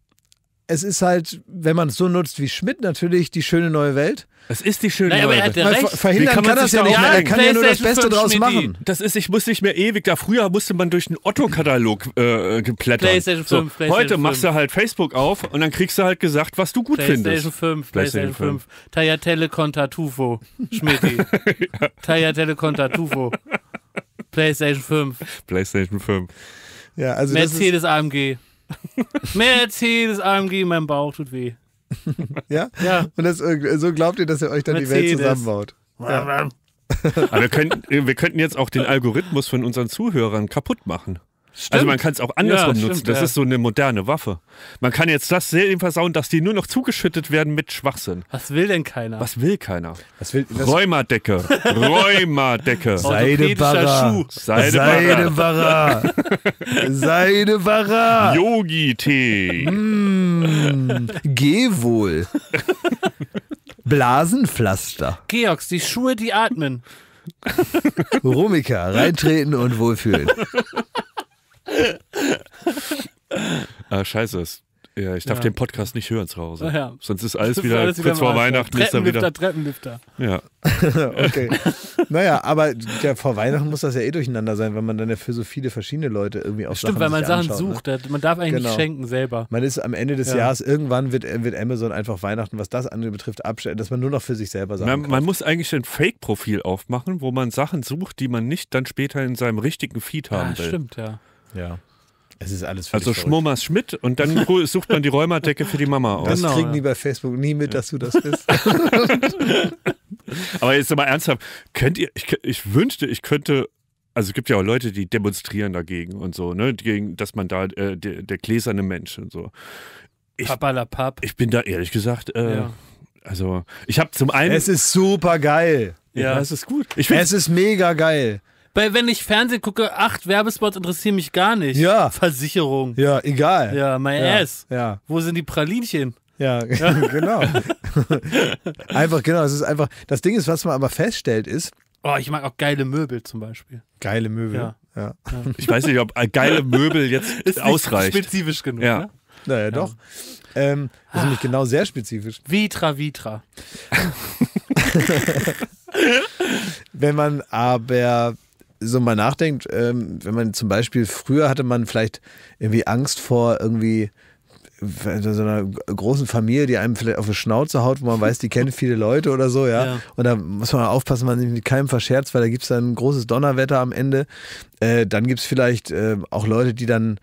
S1: es ist halt, wenn man es so nutzt wie Schmidt, natürlich die schöne neue Welt. Es ist die schöne naja, neue Welt. Ver verhindern kann, kann das ja nicht mehr. Er kann ja nur das Beste draus machen.
S2: Das ist, ich muss nicht mehr ewig. Da früher musste man durch den Otto-Katalog äh, geplättern. PlayStation 5, so, heute 5. machst du halt Facebook auf und dann kriegst du halt gesagt, was du gut PlayStation findest. 5, PlayStation 5, PlayStation
S3: 5. Tagliatelle contra Tufo, Schmidti. [laughs] ja. Tagliatelle contra Tufo. PlayStation 5.
S2: PlayStation 5.
S1: Ja, also Mercedes AMG. [laughs]
S3: Mercedes AMG in meinem Bauch tut
S1: weh. ja? Ja. Und das, äh, so glaubt ihr, dass ihr euch dann Mercedes. die Welt zusammenbaut. Ja.
S3: Aber wir,
S2: könnten, äh, wir könnten jetzt auch den Algorithmus von unseren Zuhörern kaputt machen. Also stimmt. Also man kann es auch andersrum ja, nutzen. das ja. ist so eine moderne Waffe. Man kann jetzt das Serien versauen, dass die nur noch zugeschüttet werden mit Schwachsinn. Was will denn keiner? Was will keiner? Was will, was Rheumadecke. Rheumadecke. [laughs] Seidebarra. Seidebarra.
S1: [laughs] [laughs] Seidebarra. Yogi-Tee. Mm. geh wohl. Blasenpflaster.
S3: Georgs, die Schuhe, die atmen.
S1: Rumika, reintreten und wohlfühlen
S2: ah, scheiße. Das, ja, ich darf ja. den Podcast nicht hören zu Hause. Ja. Sonst ist alles [laughs] wieder, alles wieder kurz vor Weihnachten. Treppenlifter, wieder. Treppenlifter. Ja. [laughs] okay.
S1: naja, aber ja, vor Weihnachten muss das ja eh durcheinander sein, weil man dann ja für so viele verschiedene Leute irgendwie auf Stimmt, Sachen weil man Sachen ne? sucht. Ne? Man darf eigentlich genau. nicht schenken selber. Man ist am Ende des ja. Jahres, irgendwann wird, äh, wird Amazon einfach Weihnachten, was das anbetrifft, abstellen, dass man nur noch für sich selber Sachen man, kauft. man muss eigentlich ein Fake-Profil
S2: aufmachen, wo man Sachen sucht, die man nicht dann später in seinem richtigen Feed haben ah, will.
S1: Stimmt, ja.
S3: Ja. Es ist alles Also Schmummers
S2: Schmidt und dann [laughs] sucht man die Rheumadecke für die Mama aus. Das genau, kriegen ja. die
S1: bei Facebook nie mit, dass du das bist. [laughs]
S2: Aber jetzt mal ernsthaft, könnt ihr, ich, ich wünschte, ich könnte also es gibt ja auch Leute, die demonstrieren dagegen und so, ne, gegen, dass man da äh, der, der gläserne Mensch und so.
S3: Ich, Papalapap.
S2: Ich bin da ehrlich gesagt, äh, ja. also ich habe zum einen. Es ist
S1: super geil. Ja, es ist gut. es ist mega geil.
S3: Weil wenn ich Fernsehen gucke, acht Werbespots interessieren mich gar nicht.
S1: Ja. Versicherung. Ja, egal. Ja, my ja. ass. Ja.
S3: Wo sind die Pralinchen? Ja, [laughs] ja. genau. [laughs] einfach,
S1: genau. Es ist einfach, das Ding ist, was man aber feststellt, ist.
S3: Oh, ich mag auch geile Möbel zum Beispiel. Geile Möbel. Ja. ja. [laughs] Ich weiß nicht, ob
S1: geile Möbel jetzt ist ausreicht. spezifisch genug, ja. ne? Naja, ja. doch. Ähm, das ist nämlich ah. genau sehr spezifisch. Vitra, Vitra. Wenn man aber so mal nachdenkt, ähm, wenn man zum Beispiel früher hatte man vielleicht irgendwie Angst vor irgendwie äh, so einer großen Familie, die einem vielleicht auf die Schnauze haut, wo man weiß, die kennen viele Leute oder so, ja. ja. Und da muss man aufpassen, man sich mit keinem verscherzt, weil da gibt es dann ein großes Donnerwetter am Ende. Äh, dann gibt es vielleicht äh, auch Leute, die dann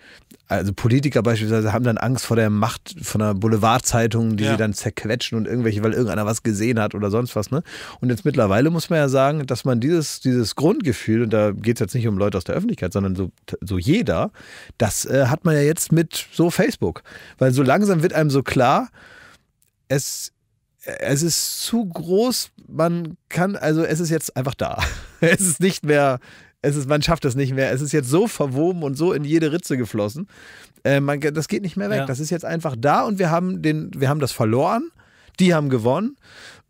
S1: also Politiker beispielsweise haben dann Angst vor der Macht von einer Boulevardzeitung, die ja. sie dann zerquetschen und irgendwelche, weil irgendeiner was gesehen hat oder sonst was. Ne? Und jetzt mittlerweile muss man ja sagen, dass man dieses, dieses Grundgefühl, und da geht es jetzt nicht um Leute aus der Öffentlichkeit, sondern so, so jeder, das äh, hat man ja jetzt mit so Facebook. Weil so langsam wird einem so klar, es es ist zu groß, man kann, also es ist jetzt einfach da. [laughs] Es ist nicht mehr, es ist, man schafft das nicht mehr. Es ist jetzt so verwoben und so in jede Ritze geflossen. Äh, man, das geht nicht mehr weg. Ja. Das ist jetzt einfach da und wir haben, den, wir haben das verloren. Die haben gewonnen.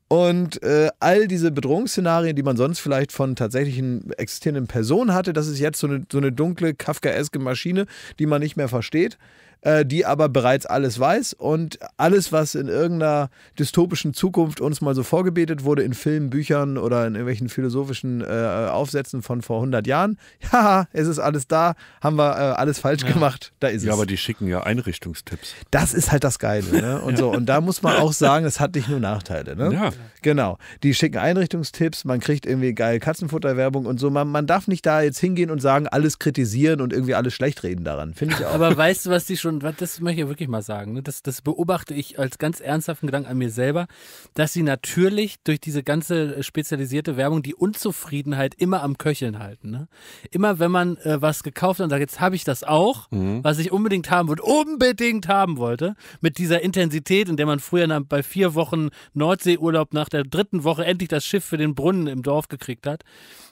S1: Und äh, all diese Bedrohungsszenarien, die man sonst vielleicht von tatsächlichen existierenden Personen hatte, das ist jetzt so eine, so eine dunkle, kafkaeske Maschine, die man nicht mehr versteht. Äh, die aber bereits alles weiß und alles, was in irgendeiner dystopischen Zukunft uns mal so vorgebetet wurde, in Filmen, Büchern oder in irgendwelchen philosophischen äh, Aufsätzen von vor 100 Jahren, ja, [laughs] es ist alles da, haben wir äh, alles falsch ja. gemacht, da ist ja, es. Ja, aber die schicken ja Einrichtungstipps. Das ist halt das Geile. Ne? Und, so. und da muss man auch sagen, es hat nicht nur Nachteile. Ne? Ja. Genau. Die schicken Einrichtungstipps, man kriegt irgendwie geil Katzenfutterwerbung und so. Man, man darf nicht da jetzt hingehen und sagen, alles kritisieren und irgendwie alles schlecht reden daran. Finde ich auch. Aber
S3: weißt du, was die schon schon, das möchte ich wirklich mal sagen. Ne? Das, das beobachte ich als ganz ernsthaften Gedanken an mir selber, dass sie natürlich durch diese ganze äh, spezialisierte Werbung die Unzufriedenheit immer am Köcheln halten. Ne? Immer wenn man äh, was gekauft hat und sagt, jetzt habe ich das auch, mhm. was ich unbedingt haben wollte, unbedingt haben wollte, mit dieser Intensität, in der man früher bei vier Wochen Nordseeurlaub nach der dritten Woche endlich das Schiff für den Brunnen im Dorf gekriegt hat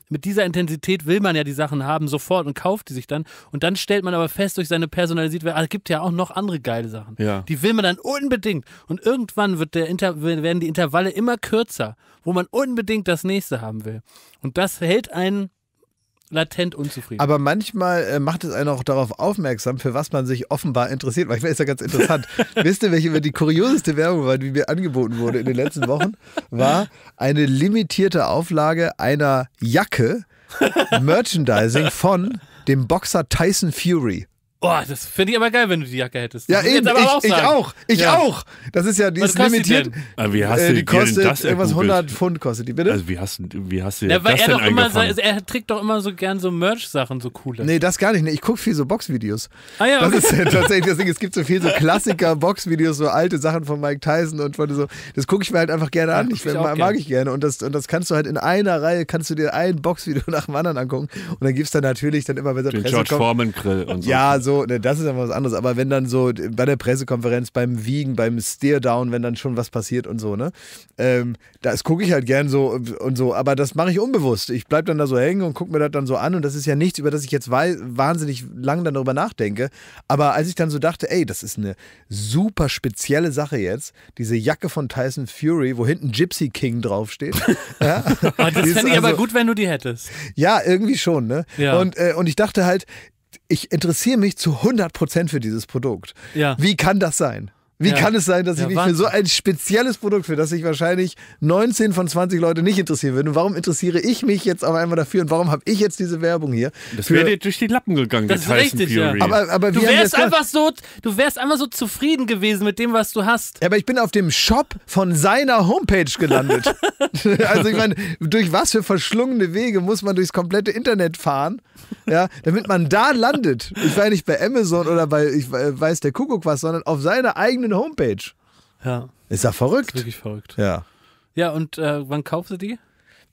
S3: mit dieser Intensität will man ja die Sachen haben sofort und kauft die sich dann. Und dann stellt man aber fest durch seine personalisierte Welt, ah, es gibt ja auch noch andere geile Sachen. Ja. Die will man dann unbedingt. Und irgendwann wird der Inter werden die Intervalle immer kürzer, wo man unbedingt das nächste haben will. Und das hält einen latent unzufrieden. Aber
S1: manchmal äh, macht es einen auch darauf aufmerksam, für was man sich offenbar interessiert. Manchmal ist ja ganz interessant. [laughs] Wisst ihr, welche die kurioseste Werbung war, die mir angeboten wurde in den letzten Wochen? War eine limitierte Auflage einer Jacke, [laughs] Merchandising von dem Boxer Tyson Fury.
S3: Boah, das finde ich aber geil, wenn du die Jacke hättest. Das ja, eben. Ich auch, ich auch. Ich ja. auch.
S1: Das ist ja, die Was ist limitiert. Die ah, wie hast äh, du äh, die kostet das irgendwas 100 Pfund kostet die, bitte? Also wie hast, wie
S2: hast du ja, weil das er denn doch immer,
S3: Er trägt doch immer so gern so Merch-Sachen, so coole. Nee, das
S1: gar nicht. Ne? Ich gucke viel so Boxvideos. Ah ja. Okay. Das ist [laughs] tatsächlich das Ding. Es gibt so viel so Klassiker-Boxvideos, so alte Sachen von Mike Tyson und von so. Das gucke ich mir halt einfach gerne an. ich, ich mag gerne. ich gerne. Und das, und das kannst du halt in einer Reihe, kannst du dir ein Boxvideo [laughs] nach dem anderen angucken. Und dann gibt es dann natürlich dann immer, wenn der Presse George Foreman Grill und so. Ja, so so, ne, das ist ja was anderes, aber wenn dann so bei der Pressekonferenz, beim Wiegen, beim Steerdown, wenn dann schon was passiert und so, ne? Ähm, das gucke ich halt gern so und so, aber das mache ich unbewusst. Ich bleibe dann da so hängen und gucke mir das dann so an und das ist ja nichts, über das ich jetzt wahnsinnig lang dann darüber nachdenke. Aber als ich dann so dachte, ey, das ist eine super spezielle Sache jetzt, diese Jacke von Tyson Fury, wo hinten Gypsy King draufsteht. [laughs] [laughs] ja? Das fände ich also, aber gut,
S3: wenn du die hättest.
S1: Ja, irgendwie schon, ne? Ja. Und, äh, und ich dachte halt, ich interessiere mich zu 100% für dieses Produkt. Ja. Wie kann das sein? Wie ja. kann es sein, dass ja, ich mich Wahnsinn. für so ein spezielles Produkt, für das ich wahrscheinlich 19 von 20 Leute nicht interessieren würde? Und warum interessiere ich mich jetzt auf einmal dafür und warum habe ich jetzt diese Werbung hier? Das wäre dir
S2: durch die Lappen gegangen, das ist richtig, ja. aber,
S1: aber du, wärst einfach so, du wärst einfach so zufrieden gewesen mit dem, was du hast. Ja, aber ich bin auf dem Shop von seiner Homepage gelandet. [laughs] [laughs] also ich meine, durch was für verschlungene Wege muss man durchs komplette Internet fahren, ja, damit man da landet. Ich war ja nicht bei Amazon oder bei, ich äh, weiß der Kuckuck was, sondern auf seiner eigenen eigene Homepage. Ja. Ist ja verrückt. Ist wirklich verrückt. Ja. Ja, und äh, wann kaufst du die?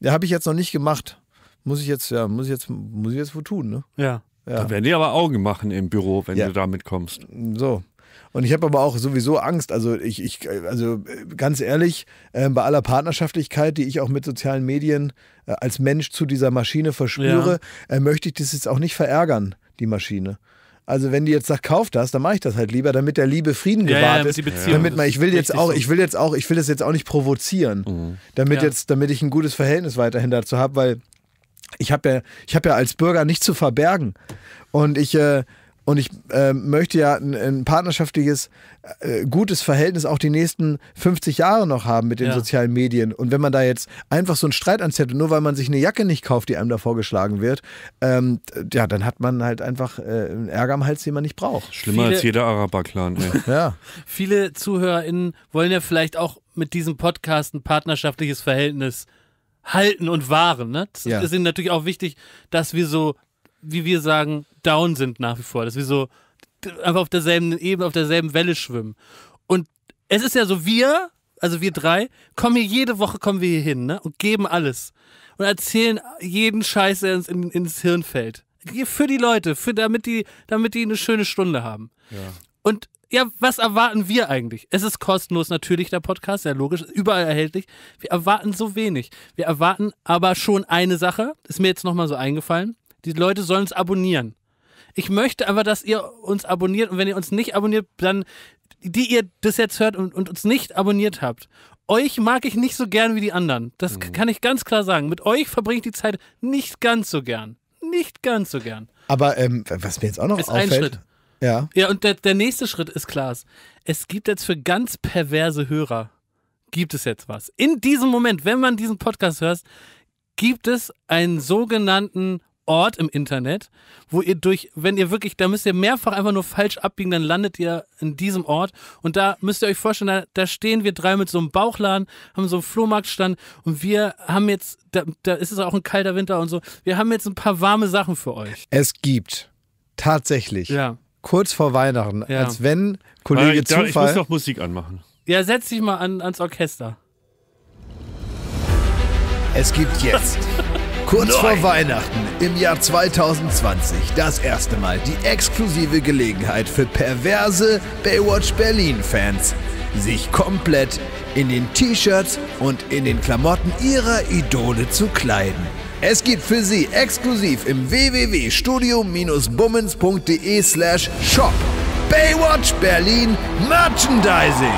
S1: Ja, habe ich jetzt noch nicht gemacht. Muss ich jetzt, ja, muss ich jetzt, muss ich jetzt wo tun, ne?
S2: Ja. ja. Da werden die aber Augen machen im Büro, wenn ja. du damit kommst.
S1: So. Und ich habe aber auch sowieso Angst. Also ich, ich also ganz ehrlich, äh, bei aller Partnerschaftlichkeit, die ich auch mit sozialen Medien äh, als Mensch zu dieser Maschine verspüre, ja. Äh, möchte ich das jetzt auch nicht verärgern, die Maschine. Also wenn du jetzt sagst, kauf das, dann mache ich das halt lieber, damit der liebe Frieden ja, gewahrt ja, ist. Damit man, ich will jetzt auch, ich will jetzt auch, ich will das jetzt auch nicht provozieren, mhm. damit ja. jetzt, damit ich ein gutes Verhältnis weiterhin dazu habe, weil ich habe ja, ich habe ja als Bürger nichts zu verbergen und ich äh, und ich äh, möchte ja ein, ein partnerschaftliches, äh, gutes Verhältnis auch die nächsten 50 Jahre noch haben mit den ja. sozialen Medien. Und wenn man da jetzt einfach so einen Streit anzettelt, nur weil man sich eine Jacke nicht kauft, die einem da vorgeschlagen wird, ähm, ja, dann hat man halt einfach äh, einen Ärger am Hals, den man nicht braucht. Schlimmer Viele als
S2: jeder Araber-Clan. [laughs] ja.
S1: Viele
S3: ZuhörerInnen wollen ja vielleicht auch mit diesem Podcast ein partnerschaftliches Verhältnis halten und wahren. Ne? Das ja. ist ihnen natürlich auch wichtig, dass wir so wie wir sagen, down sind nach wie vor, dass wir so einfach auf derselben Ebene, auf derselben Welle schwimmen. Und es ist ja so, wir, also wir drei, kommen hier jede Woche kommen wir hier hin, ne? Und geben alles. Und erzählen jeden Scheiß, der uns in, ins Hirn fällt. Für die Leute, für, damit, die, damit die eine schöne Stunde haben. Ja. Und ja, was erwarten wir eigentlich? Es ist kostenlos natürlich der Podcast, ja logisch, überall erhältlich. Wir erwarten so wenig. Wir erwarten aber schon eine Sache, ist mir jetzt nochmal so eingefallen. Die Leute sollen uns abonnieren. Ich möchte aber, dass ihr uns abonniert und wenn ihr uns nicht abonniert, dann die ihr das jetzt hört und, und uns nicht abonniert habt. Euch mag ich nicht so gern wie die anderen. Das mhm. kann ich ganz klar sagen. Mit euch verbringe ich die Zeit nicht ganz so gern. Nicht ganz so gern.
S1: Aber ähm, was mir jetzt auch noch ist auffällt. Ein Schritt. Ja.
S3: Ja, und der, der nächste Schritt ist Klaas. Es gibt jetzt für ganz perverse Hörer gibt es jetzt was. In diesem Moment, wenn man diesen Podcast hört, gibt es einen sogenannten Ort im Internet, wo ihr durch, wenn ihr wirklich, da müsst ihr mehrfach einfach nur falsch abbiegen, dann landet ihr in diesem Ort. Und da müsst ihr euch vorstellen, da, da stehen wir drei mit so einem Bauchladen, haben so einen Flohmarktstand und wir haben jetzt, da, da ist es auch ein kalter Winter und so, wir haben jetzt ein paar warme Sachen für euch.
S1: Es gibt tatsächlich ja. kurz vor Weihnachten, ja. als wenn Kollege ich, Zufall... Ich muss doch Musik anmachen.
S3: Ja, setz dich mal an, ans Orchester.
S1: Es gibt jetzt... [laughs] Kurz Nein. vor Weihnachten im Jahr 2020 das erste Mal die exklusive Gelegenheit für perverse Baywatch Berlin-Fans, sich komplett in den T-Shirts und in den Klamotten ihrer Idole zu kleiden. Es gibt für Sie exklusiv im www.studio-bummens.de slash shop Baywatch Berlin Merchandising.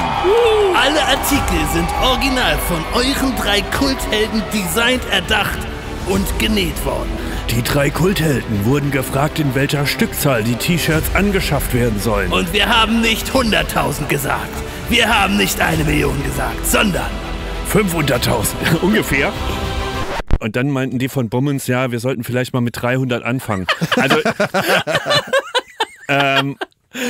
S1: Alle Artikel sind original von euren drei Kulthelden designt erdacht
S3: und genäht worden.
S2: Die drei Kulthelden wurden gefragt, in welcher Stückzahl die T-Shirts angeschafft werden sollen. Und wir
S3: haben nicht 100.000 gesagt. Wir haben nicht eine Million gesagt, sondern 500.000 [laughs] ungefähr.
S2: Und dann meinten die von Bummens, ja, wir sollten vielleicht mal mit 300 anfangen. Also [laughs] ähm,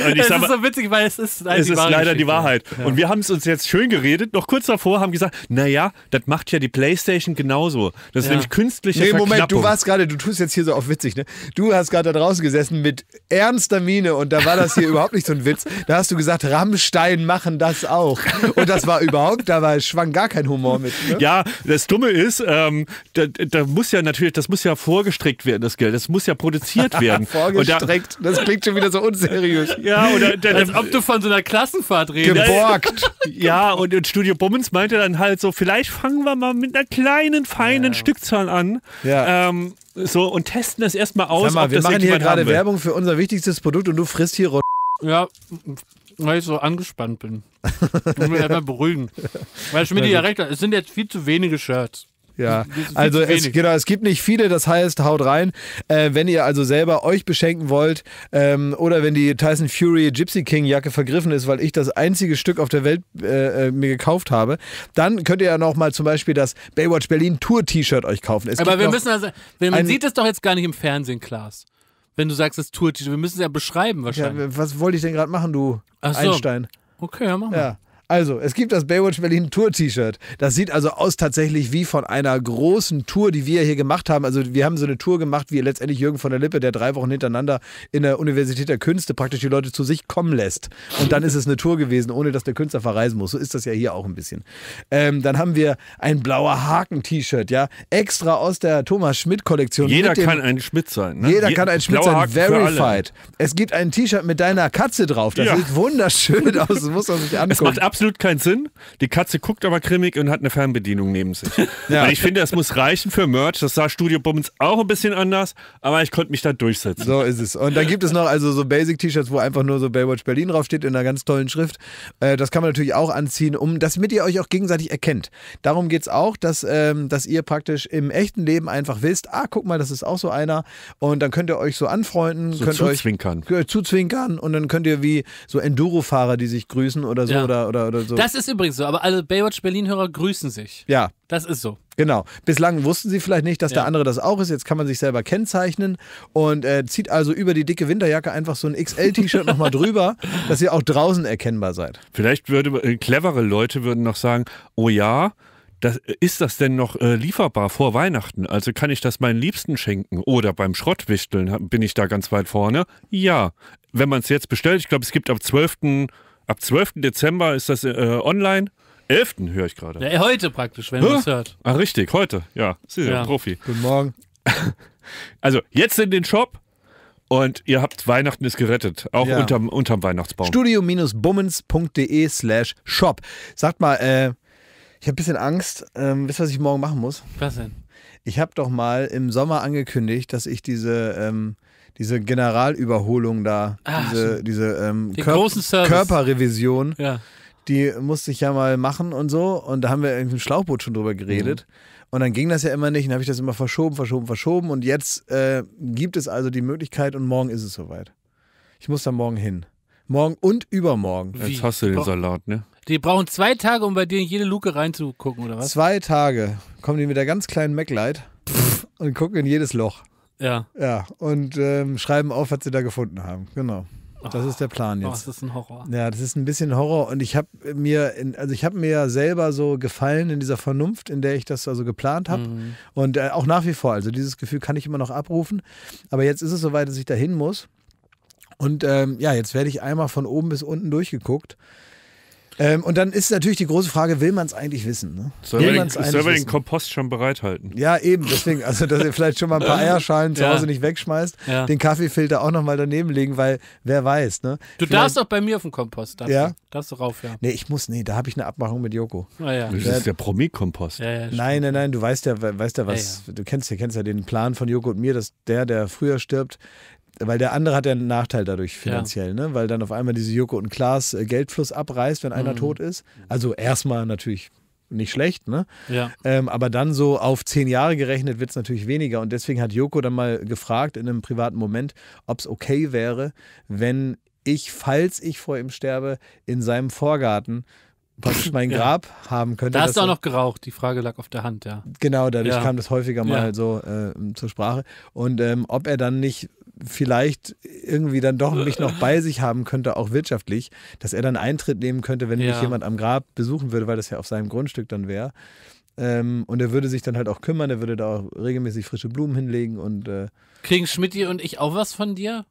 S2: und das ist
S3: so witzig, weil es ist, halt es die ist leider die Wahrheit. Ja. Und
S2: wir haben es uns jetzt schön geredet, noch kurz davor haben gesagt, naja, das macht ja die Playstation genauso. Das ist ja. nämlich künstliche Nee, Moment, du warst
S1: gerade, du tust jetzt hier so auf witzig, ne? Du hast gerade da draußen gesessen mit ernster Miene und da war das hier [laughs] überhaupt nicht so ein Witz. Da hast du gesagt, Rammstein machen das auch. Und das war überhaupt, da war, schwang gar kein Humor mit. Ne? Ja, das Dumme ist, ähm, da, da,
S2: muss ja natürlich, das muss ja vorgestreckt werden, das Geld. Das muss ja produziert [laughs] werden. vorgestreckt, da, das klingt
S3: schon wieder so unseriös. Ja, oder dann, als ob du von so einer Klassenfahrt redest. Geborgt. [laughs] Ja,
S2: und, und Studio Bummens meinte dann halt so, vielleicht fangen wir mal mit einer kleinen, feinen ja. Stückzahl an. Ja. Ähm, so, und testen das erstmal aus. Sag mal, wir machen hier gerade Werbung
S1: für unser
S3: wichtigstes Produkt und du frisst hier Rot. Ja, weil ich so angespannt bin. Ich muss mich [laughs] erstmal
S1: beruhigen. Weil Schmidt ja recht
S3: hat, es sind jetzt viel zu wenige Shirts. Ja, also es, genau,
S1: es gibt nicht viele, das heißt, haut rein. Äh, wenn ihr also selber euch beschenken wollt ähm, oder wenn die Tyson Fury Gypsy King Jacke vergriffen ist, weil ich das einzige Stück auf der Welt äh, äh mir gekauft habe, dann könnt ihr ja nochmal zum Beispiel das Baywatch Berlin Tour T-Shirt euch kaufen. Es Aber wir müssen also, man sieht
S3: es doch jetzt gar nicht im Fernsehen, Klaas. Wenn du sagst, das Tour-T-Shirt, wir müssen es ja
S1: beschreiben wahrscheinlich. Ja, was wollte ich denn gerade machen, du so. Einstein?
S3: Okay, ja, mach mal. Ja.
S1: Also, es gibt das Baywatch Berlin Tour T-Shirt. Das sieht also aus tatsächlich wie von einer großen Tour, die wir hier gemacht haben. Also, wir haben so eine Tour gemacht, wie letztendlich Jürgen von der Lippe, der drei Wochen hintereinander in der Universität der Künste praktisch die Leute zu sich kommen lässt. Und dann ist es eine Tour gewesen, ohne dass der Künstler verreisen muss. So ist das ja hier auch ein bisschen. Ähm, dann haben wir ein blauer Haken-T-Shirt, ja. Extra aus der Thomas Schmidt-Kollektion. Jeder dem, kann ein Schmidt sein. Ne? Jeder Je kann ein Schmidt sein. Haken Verified. Es gibt ein T-Shirt mit deiner Katze drauf. Das ja. sieht wunderschön [laughs] aus. Das muss man sich angucken absolut keinen Sinn.
S2: Die Katze guckt aber grimmig und hat eine Fernbedienung neben sich. [laughs] Ja. ich finde, das muss reichen für Merch. Das
S1: sah Studio Bummens auch ein bisschen anders, aber ich konnte mich da durchsetzen. So ist es. Und dann gibt es noch also so Basic-T-Shirts, wo einfach nur so Baywatch Berlin draufsteht in einer ganz tollen Schrift. Äh, das kann man natürlich auch anziehen, um damit ihr euch auch gegenseitig erkennt. Darum geht es auch, dass, ähm, dass ihr praktisch im echten Leben einfach wisst, ah, guck mal, das ist auch so einer. Und dann könnt ihr euch so anfreunden, so könnt zuzwinkern. euch äh, zuzwinkern und dann könnt ihr wie so Enduro-Fahrer, die sich grüßen oder so ja. oder, oder oder so. Das ist
S3: übrigens so, aber alle Baywatch Berlin-Hörer grüßen sich.
S1: Ja. Das ist so. Genau. Bislang wussten sie vielleicht nicht, dass ja. der andere das auch ist. Jetzt kann man sich selber kennzeichnen und äh, zieht also über die dicke Winterjacke einfach so ein XL-T-Shirt nochmal drüber, [laughs] dass ihr auch draußen erkennbar seid.
S2: Vielleicht würde äh, clevere Leute würden noch sagen, oh ja, das, äh, ist das denn noch äh, lieferbar vor Weihnachten? Also kann ich das meinen Liebsten schenken? Oder beim Schrottwichteln bin ich da ganz weit vorne? Ja. Wenn man es jetzt bestellt, ich glaube, es gibt am 12. Ab 12. Dezember ist das äh, online. 11. höre ich gerade. Ja, heute praktisch, wenn du es hört. Ah, richtig, heute. Ja, Sie sind ja. Profi. Guten Morgen. [laughs] Also, jetzt in den Shop und ihr habt Weihnachten ist gerettet. Auch ja. unterm, unterm Weihnachtsbaum.
S1: Studio-bummens.de slash shop. Sagt mal, äh, ich habe ein bisschen Angst. Ähm, wisst ihr, was ich morgen machen muss? Was denn? Ich habe doch mal im Sommer angekündigt, dass ich diese ähm, diese Generalüberholung da, Ach, diese, diese ähm, Körp Körperrevision. Ja. Die musste ich ja mal machen und so. Und da haben wir irgendwie im Schlauchboot schon drüber geredet. Mhm. Und dann ging das ja immer nicht. Und dann habe ich das immer verschoben, verschoben, verschoben. Und jetzt äh, gibt es also die Möglichkeit und morgen ist es soweit. Ich muss da morgen hin. Morgen und übermorgen. Wie? Jetzt hast du den
S3: Salat, ne? Die brauchen zwei Tage, um bei dir in jede Luke reinzugucken, oder
S1: was? Zwei Tage. Kommen die mit der ganz kleinen Mac Light und gucken in jedes Loch. Ja. Ja, und ähm, schreiben auf, was sie da gefunden haben. Genau. das ah. ist der Plan oh, jetzt. Oh, das ist ein Horror. Ja, das ist ein bisschen Horror und ich habe mir, in, also ich habe mir ja selber so gefallen in dieser Vernunft, in der ich das also geplant habe mhm. und äh, auch nach wie vor. Also dieses Gefühl kann ich immer noch abrufen, aber jetzt ist es soweit, dass ich dahin muss und ähm, ja, jetzt werde ich einmal von oben bis unten durchgeguckt ähm, und dann ist natürlich die große Frage, will man es eigentlich wissen? Ne? Soll will man den
S2: Kompost schon bereithalten?
S1: Ja, eben. Deswegen, also dass ihr vielleicht schon mal ein paar [laughs] Eierschalen zu ja. Hause nicht wegschmeißt, ja. den Kaffeefilter auch nochmal daneben legen, weil wer weiß. Ne? Du vielleicht, darfst doch bei mir auf den Kompost. Darfst ja? Darfst du rauf, ja. Nee, ich muss, nee, da habe ich eine Abmachung mit Joko. Ah, ja. Das ist der Promi-Kompost. Ja, nein, nein, nein, du weißt ja, weißt ja was, du kennst ja, kennst ja den Plan von Joko und mir, dass der, der früher stirbt, weil der andere hat ja einen Nachteil dadurch finanziell, ja. ne? weil dann auf einmal diese Joko und Klaas äh, Geldfluss abreißt, wenn einer mhm. tot ist. Also erstmal natürlich nicht schlecht, ne? Ja. Ähm, aber dann so auf zehn Jahre gerechnet wird es natürlich weniger. Und deswegen hat Joko dann mal gefragt in einem privaten Moment, ob es okay wäre, wenn ich, falls ich vor ihm sterbe, in seinem Vorgarten praktisch [laughs] mein Grab ja. haben könnte. Da hast du auch noch
S3: geraucht, die Frage lag auf der Hand, ja. Genau, dadurch ja. kam das häufiger mal ja.
S1: so äh, zur Sprache. Und ähm, ob er dann nicht vielleicht irgendwie dann doch mich noch bei sich haben könnte, auch wirtschaftlich, dass er dann Eintritt nehmen könnte, wenn ja. mich jemand am Grab besuchen würde, weil das ja auf seinem Grundstück dann wäre. Ähm, und er würde sich dann halt auch kümmern, er würde da auch regelmäßig frische Blumen hinlegen und. Äh
S3: Kriegen Schmidt und ich auch was von dir?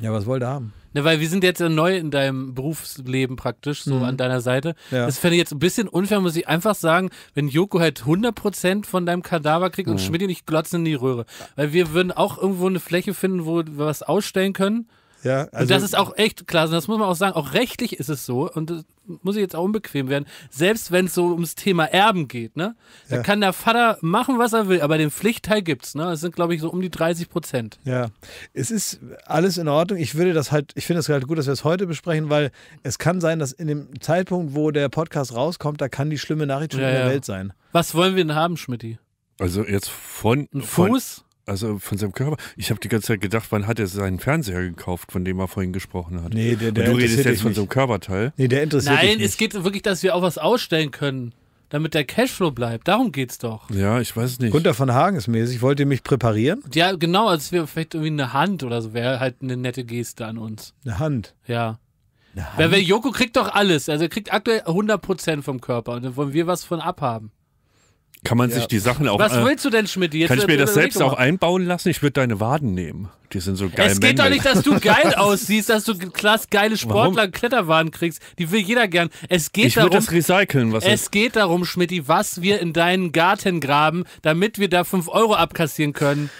S1: Ja, was wollt ihr haben?
S3: Na, ne, weil wir sind jetzt ja neu in deinem Berufsleben praktisch, so mhm. an deiner Seite. Ja. Das fände ich jetzt ein bisschen unfair, muss ich einfach sagen, wenn Joko halt 100% von deinem Kadaver kriegt mhm. und Schmidt nicht glotzen in die Röhre. Weil wir würden auch irgendwo eine Fläche finden, wo wir was ausstellen können. Ja, also und das ist auch echt klar, das muss man auch sagen, auch rechtlich ist es so und das muss ich jetzt auch unbequem werden, selbst wenn es so ums Thema Erben geht, ne? Da ja. kann der Vater machen, was er will, aber den Pflichtteil
S1: gibt's, ne? Das sind, glaube ich, so um die 30 Prozent. Ja, es ist alles in Ordnung. Ich würde das halt, ich finde es halt gut, dass wir es heute besprechen, weil es kann sein, dass in dem Zeitpunkt, wo der Podcast rauskommt, da kann die schlimme Nachricht schon ja, in der ja. Welt sein.
S3: Was wollen wir denn haben, Schmidti?
S2: Also jetzt von. Ein Fuß? Also von seinem Körper. Ich habe die ganze Zeit gedacht, wann hat er seinen Fernseher gekauft, von dem er vorhin gesprochen hat. Nee, der, der du redest jetzt von so einem Körperteil. Nee,
S1: der interessiert Nein, es
S3: geht wirklich, dass wir auch was ausstellen können, damit der Cashflow bleibt. Darum geht's doch.
S1: Ja, ich weiß es nicht. Gunter von Hagen ist mäßig. Wollt ihr mich präparieren?
S3: Ja, genau. Also es wäre vielleicht irgendwie eine Hand oder so. Wäre halt eine nette Geste an uns. Eine Hand? Ja. Eine Hand? Weil, weil Joko kriegt doch alles. Also er kriegt aktuell 100% vom Körper. Und dann wollen wir was von abhaben.
S2: Kann man ja. sich die Sachen auch. Was äh, willst du denn, Schmidt? Jetzt kann ich mir das selbst auch einbauen lassen? Ich würde deine Waden nehmen. Die sind so geil. Es geht Mängel. doch nicht, dass du [laughs]
S3: geil aussiehst, dass du klasse geile Sportler Kletterwaden kriegst. Die will jeder gern. Es geht ich darum. das
S2: recyceln,
S1: was Es ist.
S3: geht darum, Schmidt, was wir in deinen Garten graben, damit wir da 5 Euro
S1: abkassieren können.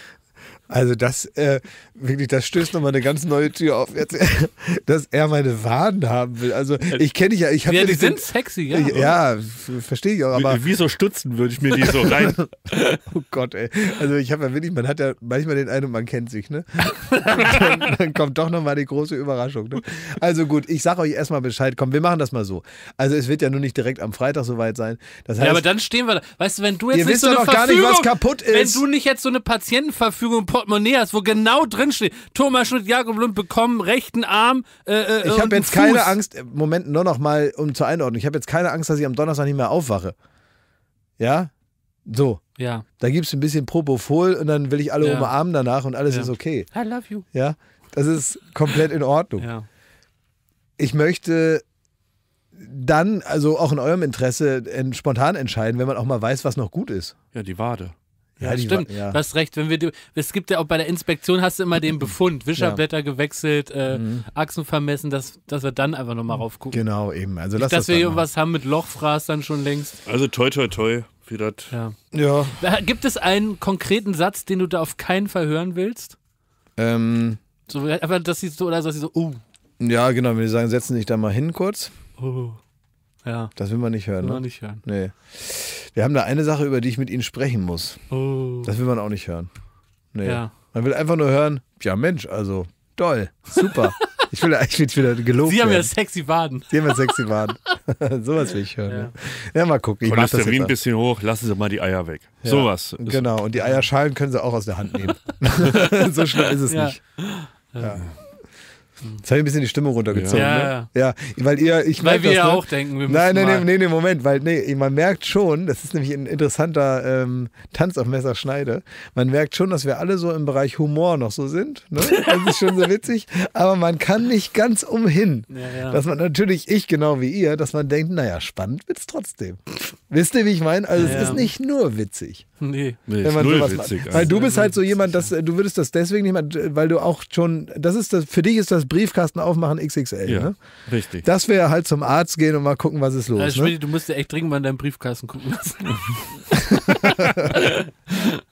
S1: Also das, äh, wirklich, das stößt nochmal eine ganz neue Tür auf, jetzt, [laughs] dass er meine Waden haben will. Also, also ich kenne dich ja, ich habe ja, ja die sind so, sexy, ja. Ja, verstehe ich auch. Aber wie, wie so Stutzen würde ich mir die so rein. [laughs] oh Gott, ey. Also ich habe ja wirklich, man hat ja manchmal den Eindruck, man kennt sich, ne? [laughs] Dann, dann, kommt doch nochmal die große Überraschung. Ne? Also gut, ich sage euch erstmal Bescheid. Komm, wir machen das mal so. Also es wird ja nur nicht direkt am Freitag soweit sein. Das heißt, ja, aber
S3: dann stehen wir da. Weißt du, wenn du jetzt ihr nicht wisst so eine doch gar nicht, was kaputt ist. Wenn du nicht jetzt so eine Patientenverfügung Portemonnaie hast, wo genau drin steht, Thomas Schmidt, Jakob Lund bekommen rechten Arm. Äh, äh ich habe jetzt Fuß. keine Angst,
S1: Moment, nur noch mal um zur Einordnung. Ich habe jetzt keine Angst, dass ich am Donnerstag nicht mehr aufwache. Ja? So. Ja. Da gibt es ein bisschen Propofol und dann will ich alle ja. umarmen danach und alles ja. ist okay. I love you. Ja. Das ist komplett in Ordnung. Ja. Ich möchte dann, also auch in eurem Interesse, spontan entscheiden, wenn man auch mal weiß, was noch gut ist. Ja, die Wade. Ja, ja stimmt. War, ja.
S2: Du
S3: hast recht. Wenn wir, es gibt ja auch bei der Inspektion hast du immer den Befund, Wischerblätter [laughs] ja. gewechselt, äh, mhm. Achsen vermessen, dass, dass wir dann einfach nochmal raufgucken. Genau, eben. Also Nicht, dass das wir irgendwas haben mit Lochfraß dann schon längst.
S2: Also toi toi toi für das. Ja.
S3: ja. Äh, gibt es einen konkreten Satz, den du da auf keinen Fall hören willst? Ähm. So, einfach, dass sie so, oder dass sie so,
S1: uh. Ja, genau, wenn die sagen, setzen dich da mal hin kurz. Oh. Ja. Das will man nicht hören. Will ne? nicht hören. Nee. Wir haben da eine Sache, über die ich mit Ihnen sprechen muss. Oh. Das will man auch nicht hören. Nee. Ja. Man will einfach nur hören, ja Mensch, also toll, super. [laughs] Ich will eigentlich wieder gelobt Sie haben werden. ja sexy Waden. Sie haben ja sexy Waden. [laughs] Sowas will ich hören. Ja, ne? ja mal gucken. Ich mach das ein
S2: bisschen hoch, lassen Sie mal die Eier weg. Ja. Sowas. Genau,
S1: und die Eierschalen können Sie auch aus der Hand nehmen. [laughs] so schnell ist es ja. nicht. Ja. Jetzt habe ich ein bisschen die Stimme runtergezogen. Ja, ne? ja. weil ihr, ich Weil wir das, ja ne? auch denken, wir Nein, nein, nein, nein, Moment, weil nee, man merkt schon, das ist nämlich ein interessanter ähm, Tanz auf Messerschneide. Man merkt schon, dass wir alle so im Bereich Humor noch so sind. Ne? Das ist schon so witzig, aber man kann nicht ganz umhin, ja, ja. dass man natürlich ich genau wie ihr, dass man denkt, naja, spannend wird es trotzdem. Wisst ihr, wie ich meine? Also ja, es ist nicht nur witzig. [laughs] Nee, nee wenn man sowas witzig, macht. Weil du bist halt so jemand, dass äh, du würdest das deswegen nicht mal, weil du auch schon, das ist das, für dich ist das Briefkasten aufmachen XXL, ja, ne? Richtig. Das wäre halt zum Arzt gehen und mal gucken, was ist los. Also, ne? Du
S3: musst ja echt dringend mal in deinen Briefkasten gucken lassen. [laughs] [laughs]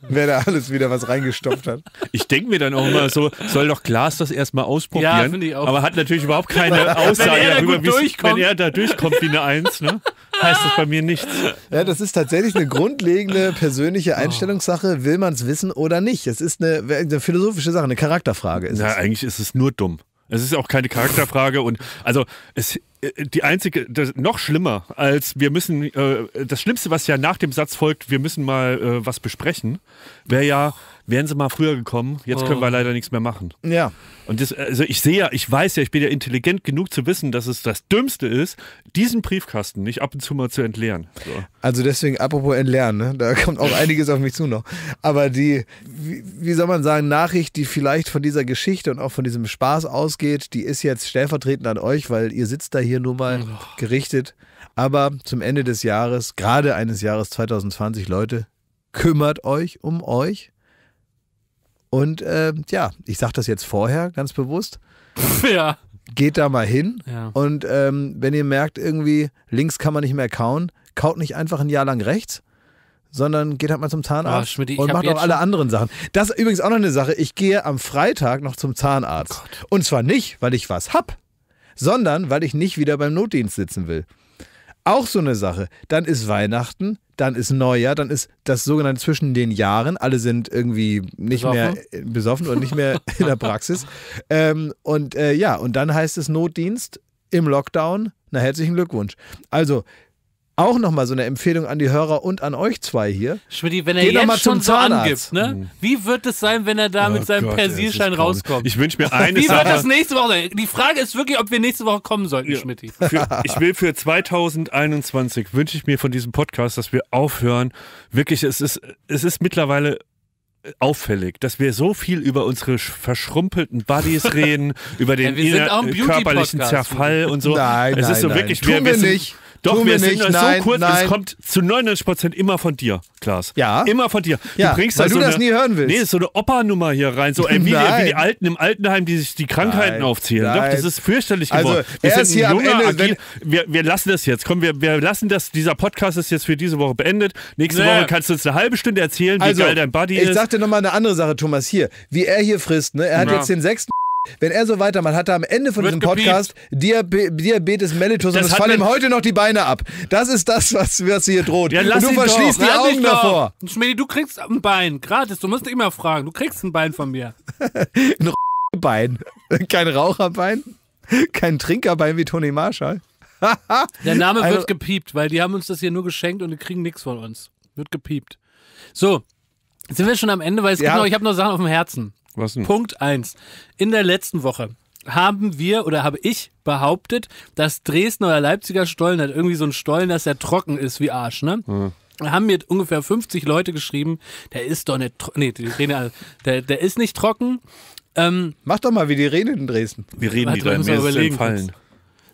S1: Wer da alles wieder was reingestopft hat.
S2: Ich denke mir dann auch immer so, soll doch Glas das erstmal ausprobieren. Ja, ich auch. Aber hat natürlich überhaupt [laughs] keine Aussage darüber, da wenn er da durchkommt wie eine Eins, ne? Heißt
S1: das bei mir nichts. Ja, das ist tatsächlich eine grundlegende persönliche ah. Einstellungssache. Will man es wissen oder nicht? Es ist eine, eine, philosophische Sache, eine Charakterfrage. Ist ja, eigentlich ist es nur dumm. Es ist
S2: auch keine Charakterfrage und also es äh, die einzige, das, noch schlimmer als wir müssen, äh, das Schlimmste, was ja nach dem Satz folgt, wir müssen mal äh, was besprechen, wäre ja, wären sie mal früher gekommen, jetzt können wir oh. leider nichts mehr machen. Ja. Und das, also ich sehe ja, ich weiß ja, ich bin ja intelligent genug zu wissen, dass es das Dümmste ist, diesen Briefkasten nicht ab und zu mal zu
S1: entleeren. So. Also deswegen, apropos entleeren, ne? da kommt auch einiges auf mich zu noch. Aber die, wie, wie, soll man sagen, Nachricht, die vielleicht von dieser Geschichte und auch von diesem Spaß ausgeht, die ist jetzt stellvertretend an euch, weil ihr sitzt da hier nur mal oh. gerichtet. Aber zum Ende des Jahres, gerade eines Jahres 2020, Leute, kümmert euch um euch und äh, ja, ich sage das jetzt vorher ganz bewusst. [laughs] Ja. Geht da mal hin. Ja. Und ähm, wenn ihr merkt, irgendwie links kann man nicht mehr kauen, kaut nicht einfach ein Jahr lang rechts, sondern geht halt mal zum Zahnarzt oh, ah, Schmitty, und macht auch alle anderen Sachen. Das ist übrigens auch noch eine Sache. Ich gehe am Freitag noch zum Zahnarzt. Oh und zwar nicht, weil ich was hab, sondern weil ich nicht wieder beim Notdienst sitzen will. Auch so eine Sache. Dann ist Weihnachten, dann ist Neujahr, dann ist das sogenannte zwischen den Jahren. Alle sind irgendwie nicht besoffen. mehr besoffen und äh, nicht mehr [laughs] in der Praxis. Ähm, und äh, ja, und dann heißt es Notdienst im Lockdown. Na, herzlichen Glückwunsch. Also, auch nochmal so eine Empfehlung an die Hörer und an euch zwei hier. Schmidt, wenn er Geht jetzt schon so angibt,
S3: ne? Hm. Wie wird es sein, wenn er da mit oh seinem Gott, Persilschein rauskommt? Ich wünsche mir eine Wie Sache. wird das nächste Woche sein? Die Frage ist wirklich, ob wir nächste Woche kommen sollten, ja. Schmidt. Ich
S2: will für 2021 wünsche ich mir von diesem Podcast, dass wir aufhören. Wirklich, es ist, es ist mittlerweile auffällig, dass wir so viel über unsere verschrumpelten Buddies reden, über [laughs] den ja, körperlichen Zerfall und so. Nein, es nein, ist so nein. wirklich, wir, wir, sind, nicht. Doch, wir, wir sind nicht. so nein, kurz, nein. es kommt zu 99% immer von dir, Klaas. Ja. Immer von dir. Du ja, bringst weil da so du das eine, nie hören willst. Nee, so eine Opa-Nummer hier rein. So ey, wie, die, wie, die Alten im Altenheim, die sich die Krankheiten nein, aufzählen. Doch, das ist fürchterlich also, geworden. Also, wir, sind hier junger, am Ende, wir, wir, lassen das jetzt. Komm, wir, wir lassen das. Dieser Podcast ist jetzt für diese Woche beendet. Nächste naja. Woche kannst du uns eine halbe Stunde erzählen, also, wie geil dein Buddy ich ist. Ich sag dir
S1: nochmal eine andere Sache, Thomas. Hier, wie er hier frisst. Ne? Er hat ja. jetzt den sechsten wenn er so weitermacht, hat er am Ende von diesem Podcast Diabe Diabetes mellitus das und es fallen ihm heute noch die Beine ab. Das ist das, was, was hier droht. Ja, lass und du verschließt doch, die Augen davor.
S3: Schmidt, du kriegst ein Bein, gratis. Du musst immer fragen. Du kriegst ein Bein von mir. [laughs]
S1: ein Bein. Kein Raucherbein. Kein Trinkerbein wie Tony Marshall. [laughs] Der Name wird also,
S3: gepiept, weil die haben uns das hier nur geschenkt und die kriegen nichts von uns. Wird gepiept. So, sind wir schon am Ende, weil es ja. gibt noch, ich habe noch Sachen auf dem Herzen. Was denn? Punkt 1. In der letzten Woche haben wir oder habe ich behauptet, dass Dresden oder Leipziger Stollen hat irgendwie so einen Stollen, dass der trocken ist wie Arsch, ne? Mhm. Haben mir ungefähr 50 Leute geschrieben, der ist doch nicht trocken. Nee, die reden der, der ist nicht trocken. Ähm, Mach doch mal, wie die reden in Dresden. Wir reden Warte, die da? Mir ist entfallen.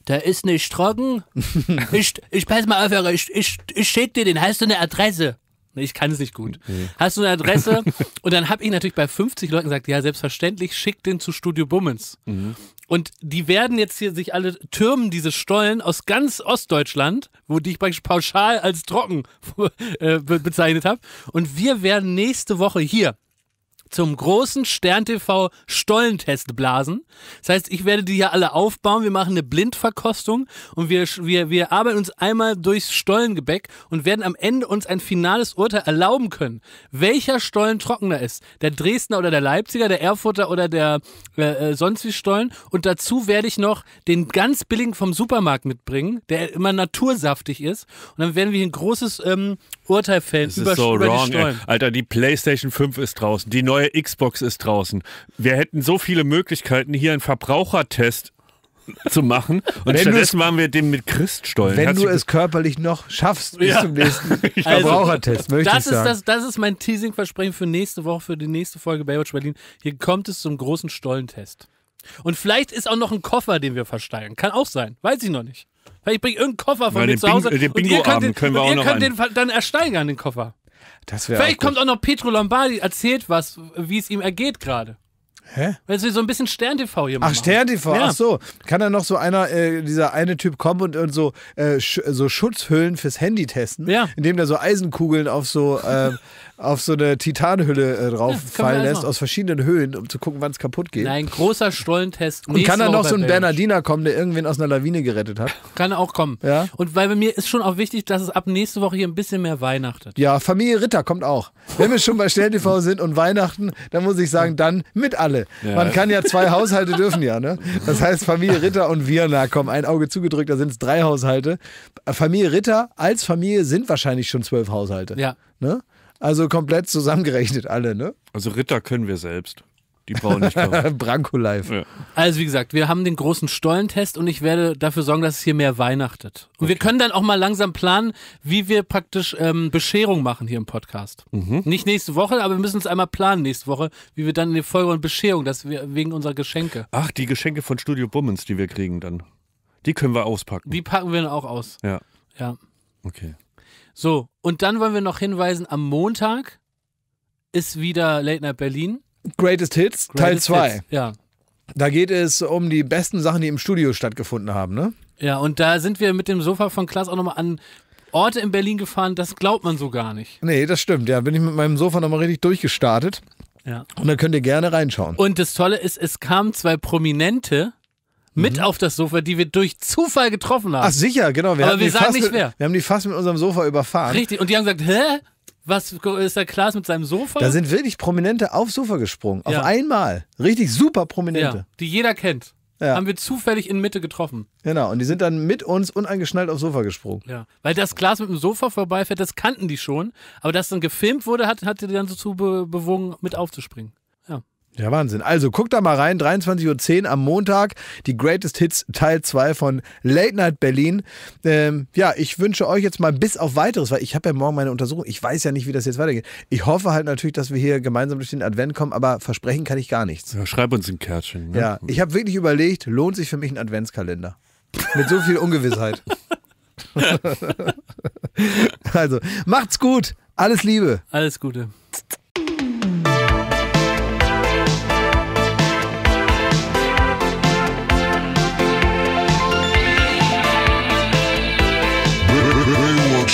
S3: Der ist nicht trocken. [laughs] ich, ich pass mal auf, ich, ich, ich schick dir den, hast du eine Adresse? Ich kann es nicht gut. Nee. Hast du eine Adresse? [laughs] und dann habe ich natürlich bei 50 Leuten gesagt, ja, selbstverständlich, schick den zu Studio Bummens. Mhm. Und die werden jetzt hier sich alle türmen, diese Stollen aus ganz Ostdeutschland, wo die ich praktisch pauschal als trocken [laughs] äh, bezeichnet habe. Und wir werden nächste Woche hier zum großen Stern TV Stollentest blasen. Das heißt, ich werde die hier alle aufbauen. Wir machen eine Blindverkostung und wir, wir, wir arbeiten uns einmal durchs Stollengebäck und werden am Ende uns ein finales Urteil erlauben können, welcher Stollen trockener ist. Der Dresdner oder der Leipziger, der Erfurter oder der äh, äh sonst wie Stollen. Und dazu werde ich noch den ganz billigen vom Supermarkt mitbringen, der immer natursaftig ist. Und dann werden wir hier ein großes ähm, Urteil fällen das über, ist so über wrong, die Stollen.
S2: Alter, die PlayStation 5 ist draußen. Die neue neue Xbox ist draußen. Wir hätten so viele Möglichkeiten, hier einen Verbrauchertest zu machen. [laughs] Und wenn stattdessen machen wir den mit Christstollen. Wenn Herzlich du es
S1: körperlich noch
S3: schaffst bis ja. zum
S1: nächsten [laughs] Verbrauchertest,
S3: möchte das ich sagen. Ist das, das ist mein Teasing-Versprechen für nächste Woche, für die nächste Folge Baywatch Berlin. Hier kommt es zum großen Stollentest. Und vielleicht ist auch noch ein Koffer, den wir versteigern. Kann auch sein. Weiß ich noch nicht. Vielleicht bringe ich irgendeinen Koffer von ja, mir zu Hause. Äh, den Bingo-Abend können wir auch noch. Ihr könnt den dann ersteigern, den Koffer. Vielleicht kommt auch noch Petro Lombardi, erzählt was, wie es ihm ergeht gerade. Hä? Weil wir so ein bisschen Stern-TV hier machen. Ach, Stern-TV, ja. ach so.
S1: Kann dann noch so einer, äh, dieser eine Typ kommen und, und so, äh, sch so Schutzhüllen fürs Handy testen, ja. indem der so Eisenkugeln auf so, äh, [laughs] auf so eine Titanhülle äh, drauffallen ja, also lässt, aus verschiedenen Höhen, um zu gucken, wann es kaputt geht. Nein,
S3: großer Stollentest. Und kann dann noch so ein
S1: Bernardiner kommen, der irgendwen aus einer Lawine gerettet hat. [laughs] Kann auch kommen. Ja?
S3: Und weil bei mir ist schon auch wichtig, dass es ab nächste Woche hier ein bisschen mehr weihnachtet.
S1: Ja, Familie Ritter kommt auch. Wenn wir schon bei Schnell sind und Weihnachten, dann muss ich sagen, dann mit alle. Ja. Man kann ja zwei Haushalte dürfen ja, ne? Das heißt, Familie Ritter und wir, na komm, ein Auge zugedrückt, da sind es drei Haushalte. Äh, Familie Ritter als Familie sind wahrscheinlich schon zwölf Haushalte. Ja. Ne? Also komplett zusammengerechnet alle, ne?
S2: Also Ritter können wir selbst. Die brauchen nicht [laughs]
S3: Branko live. Ja. Also wie gesagt, wir haben den großen Stollentest und ich werde dafür sorgen, dass es hier mehr weihnachtet. Und okay. wir können dann auch mal langsam planen, wie wir praktisch ähm, Bescherung machen hier im Podcast. Mhm. Nicht nächste Woche, aber wir müssen es einmal planen nächste Woche, wie wir dann in der Folge und Bescherung, dass wir wegen unserer Geschenke. Ach, die Geschenke von Studio Bummens, die wir kriegen dann. Die können wir auspacken. Die packen wir dann auch aus. Ja. Ja. Okay. So, und dann wollen wir noch hinweisen, am Montag ist wieder Late Night Berlin. Greatest Hits, Greatest Teil 2. Ja.
S1: Da geht es um die besten Sachen, die im Studio stattgefunden haben, ne?
S3: Ja, und da sind wir mit dem Sofa von Klaas auch nochmal an Orte in Berlin gefahren, das glaubt man so gar nicht.
S1: Nee, das stimmt. Ja, bin ich mit meinem Sofa nochmal richtig durchgestartet. Ja. Und da könnt ihr gerne reinschauen.
S3: Und das Tolle ist, es kamen zwei Prominente mit mhm. auf das Sofa, die wir durch Zufall getroffen haben. Ach sicher, genau. Wir Aber wir sagen nicht mehr. Mit,
S1: wir haben die fast mit unserem Sofa überfahren.
S3: Richtig, und die haben gesagt, hä? Was ist da Klaas mit seinem Sofa? Da sind
S1: wirklich Prominente aufs Sofa gesprungen. Ja. Auf einmal. Richtig super Prominente. Ja, die jeder kennt. Ja. Haben wir zufällig in Mitte getroffen. Genau, und die sind dann mit uns uneingeschnallt aufs Sofa gesprungen. Ja, weil das Glas mit
S3: dem Sofa vorbeifährt, das kannten die schon. Aber dass dann gefilmt wurde, hat, hat die dann so zu be bewungen, mit aufzuspringen.
S1: Ja, Wahnsinn. Also guckt da mal rein, 23.10 Uhr am Montag, die Greatest Hits Teil 2 von Late Night Berlin. Ähm, ja, ich wünsche euch jetzt mal bis auf weiteres, weil ich habe ja morgen meine Untersuchung, ich weiß ja nicht, wie das jetzt weitergeht. Ich hoffe halt natürlich, dass wir hier gemeinsam durch den Advent kommen, aber versprechen kann ich gar nichts.
S2: Ja, schreib uns ein Kärtchen. Ne? Ja, ich
S1: habe wirklich überlegt, lohnt sich für mich ein Adventskalender? Mit so viel Ungewissheit. [laughs] [laughs] also, macht's gut. Alles Liebe.
S3: Alles Gute.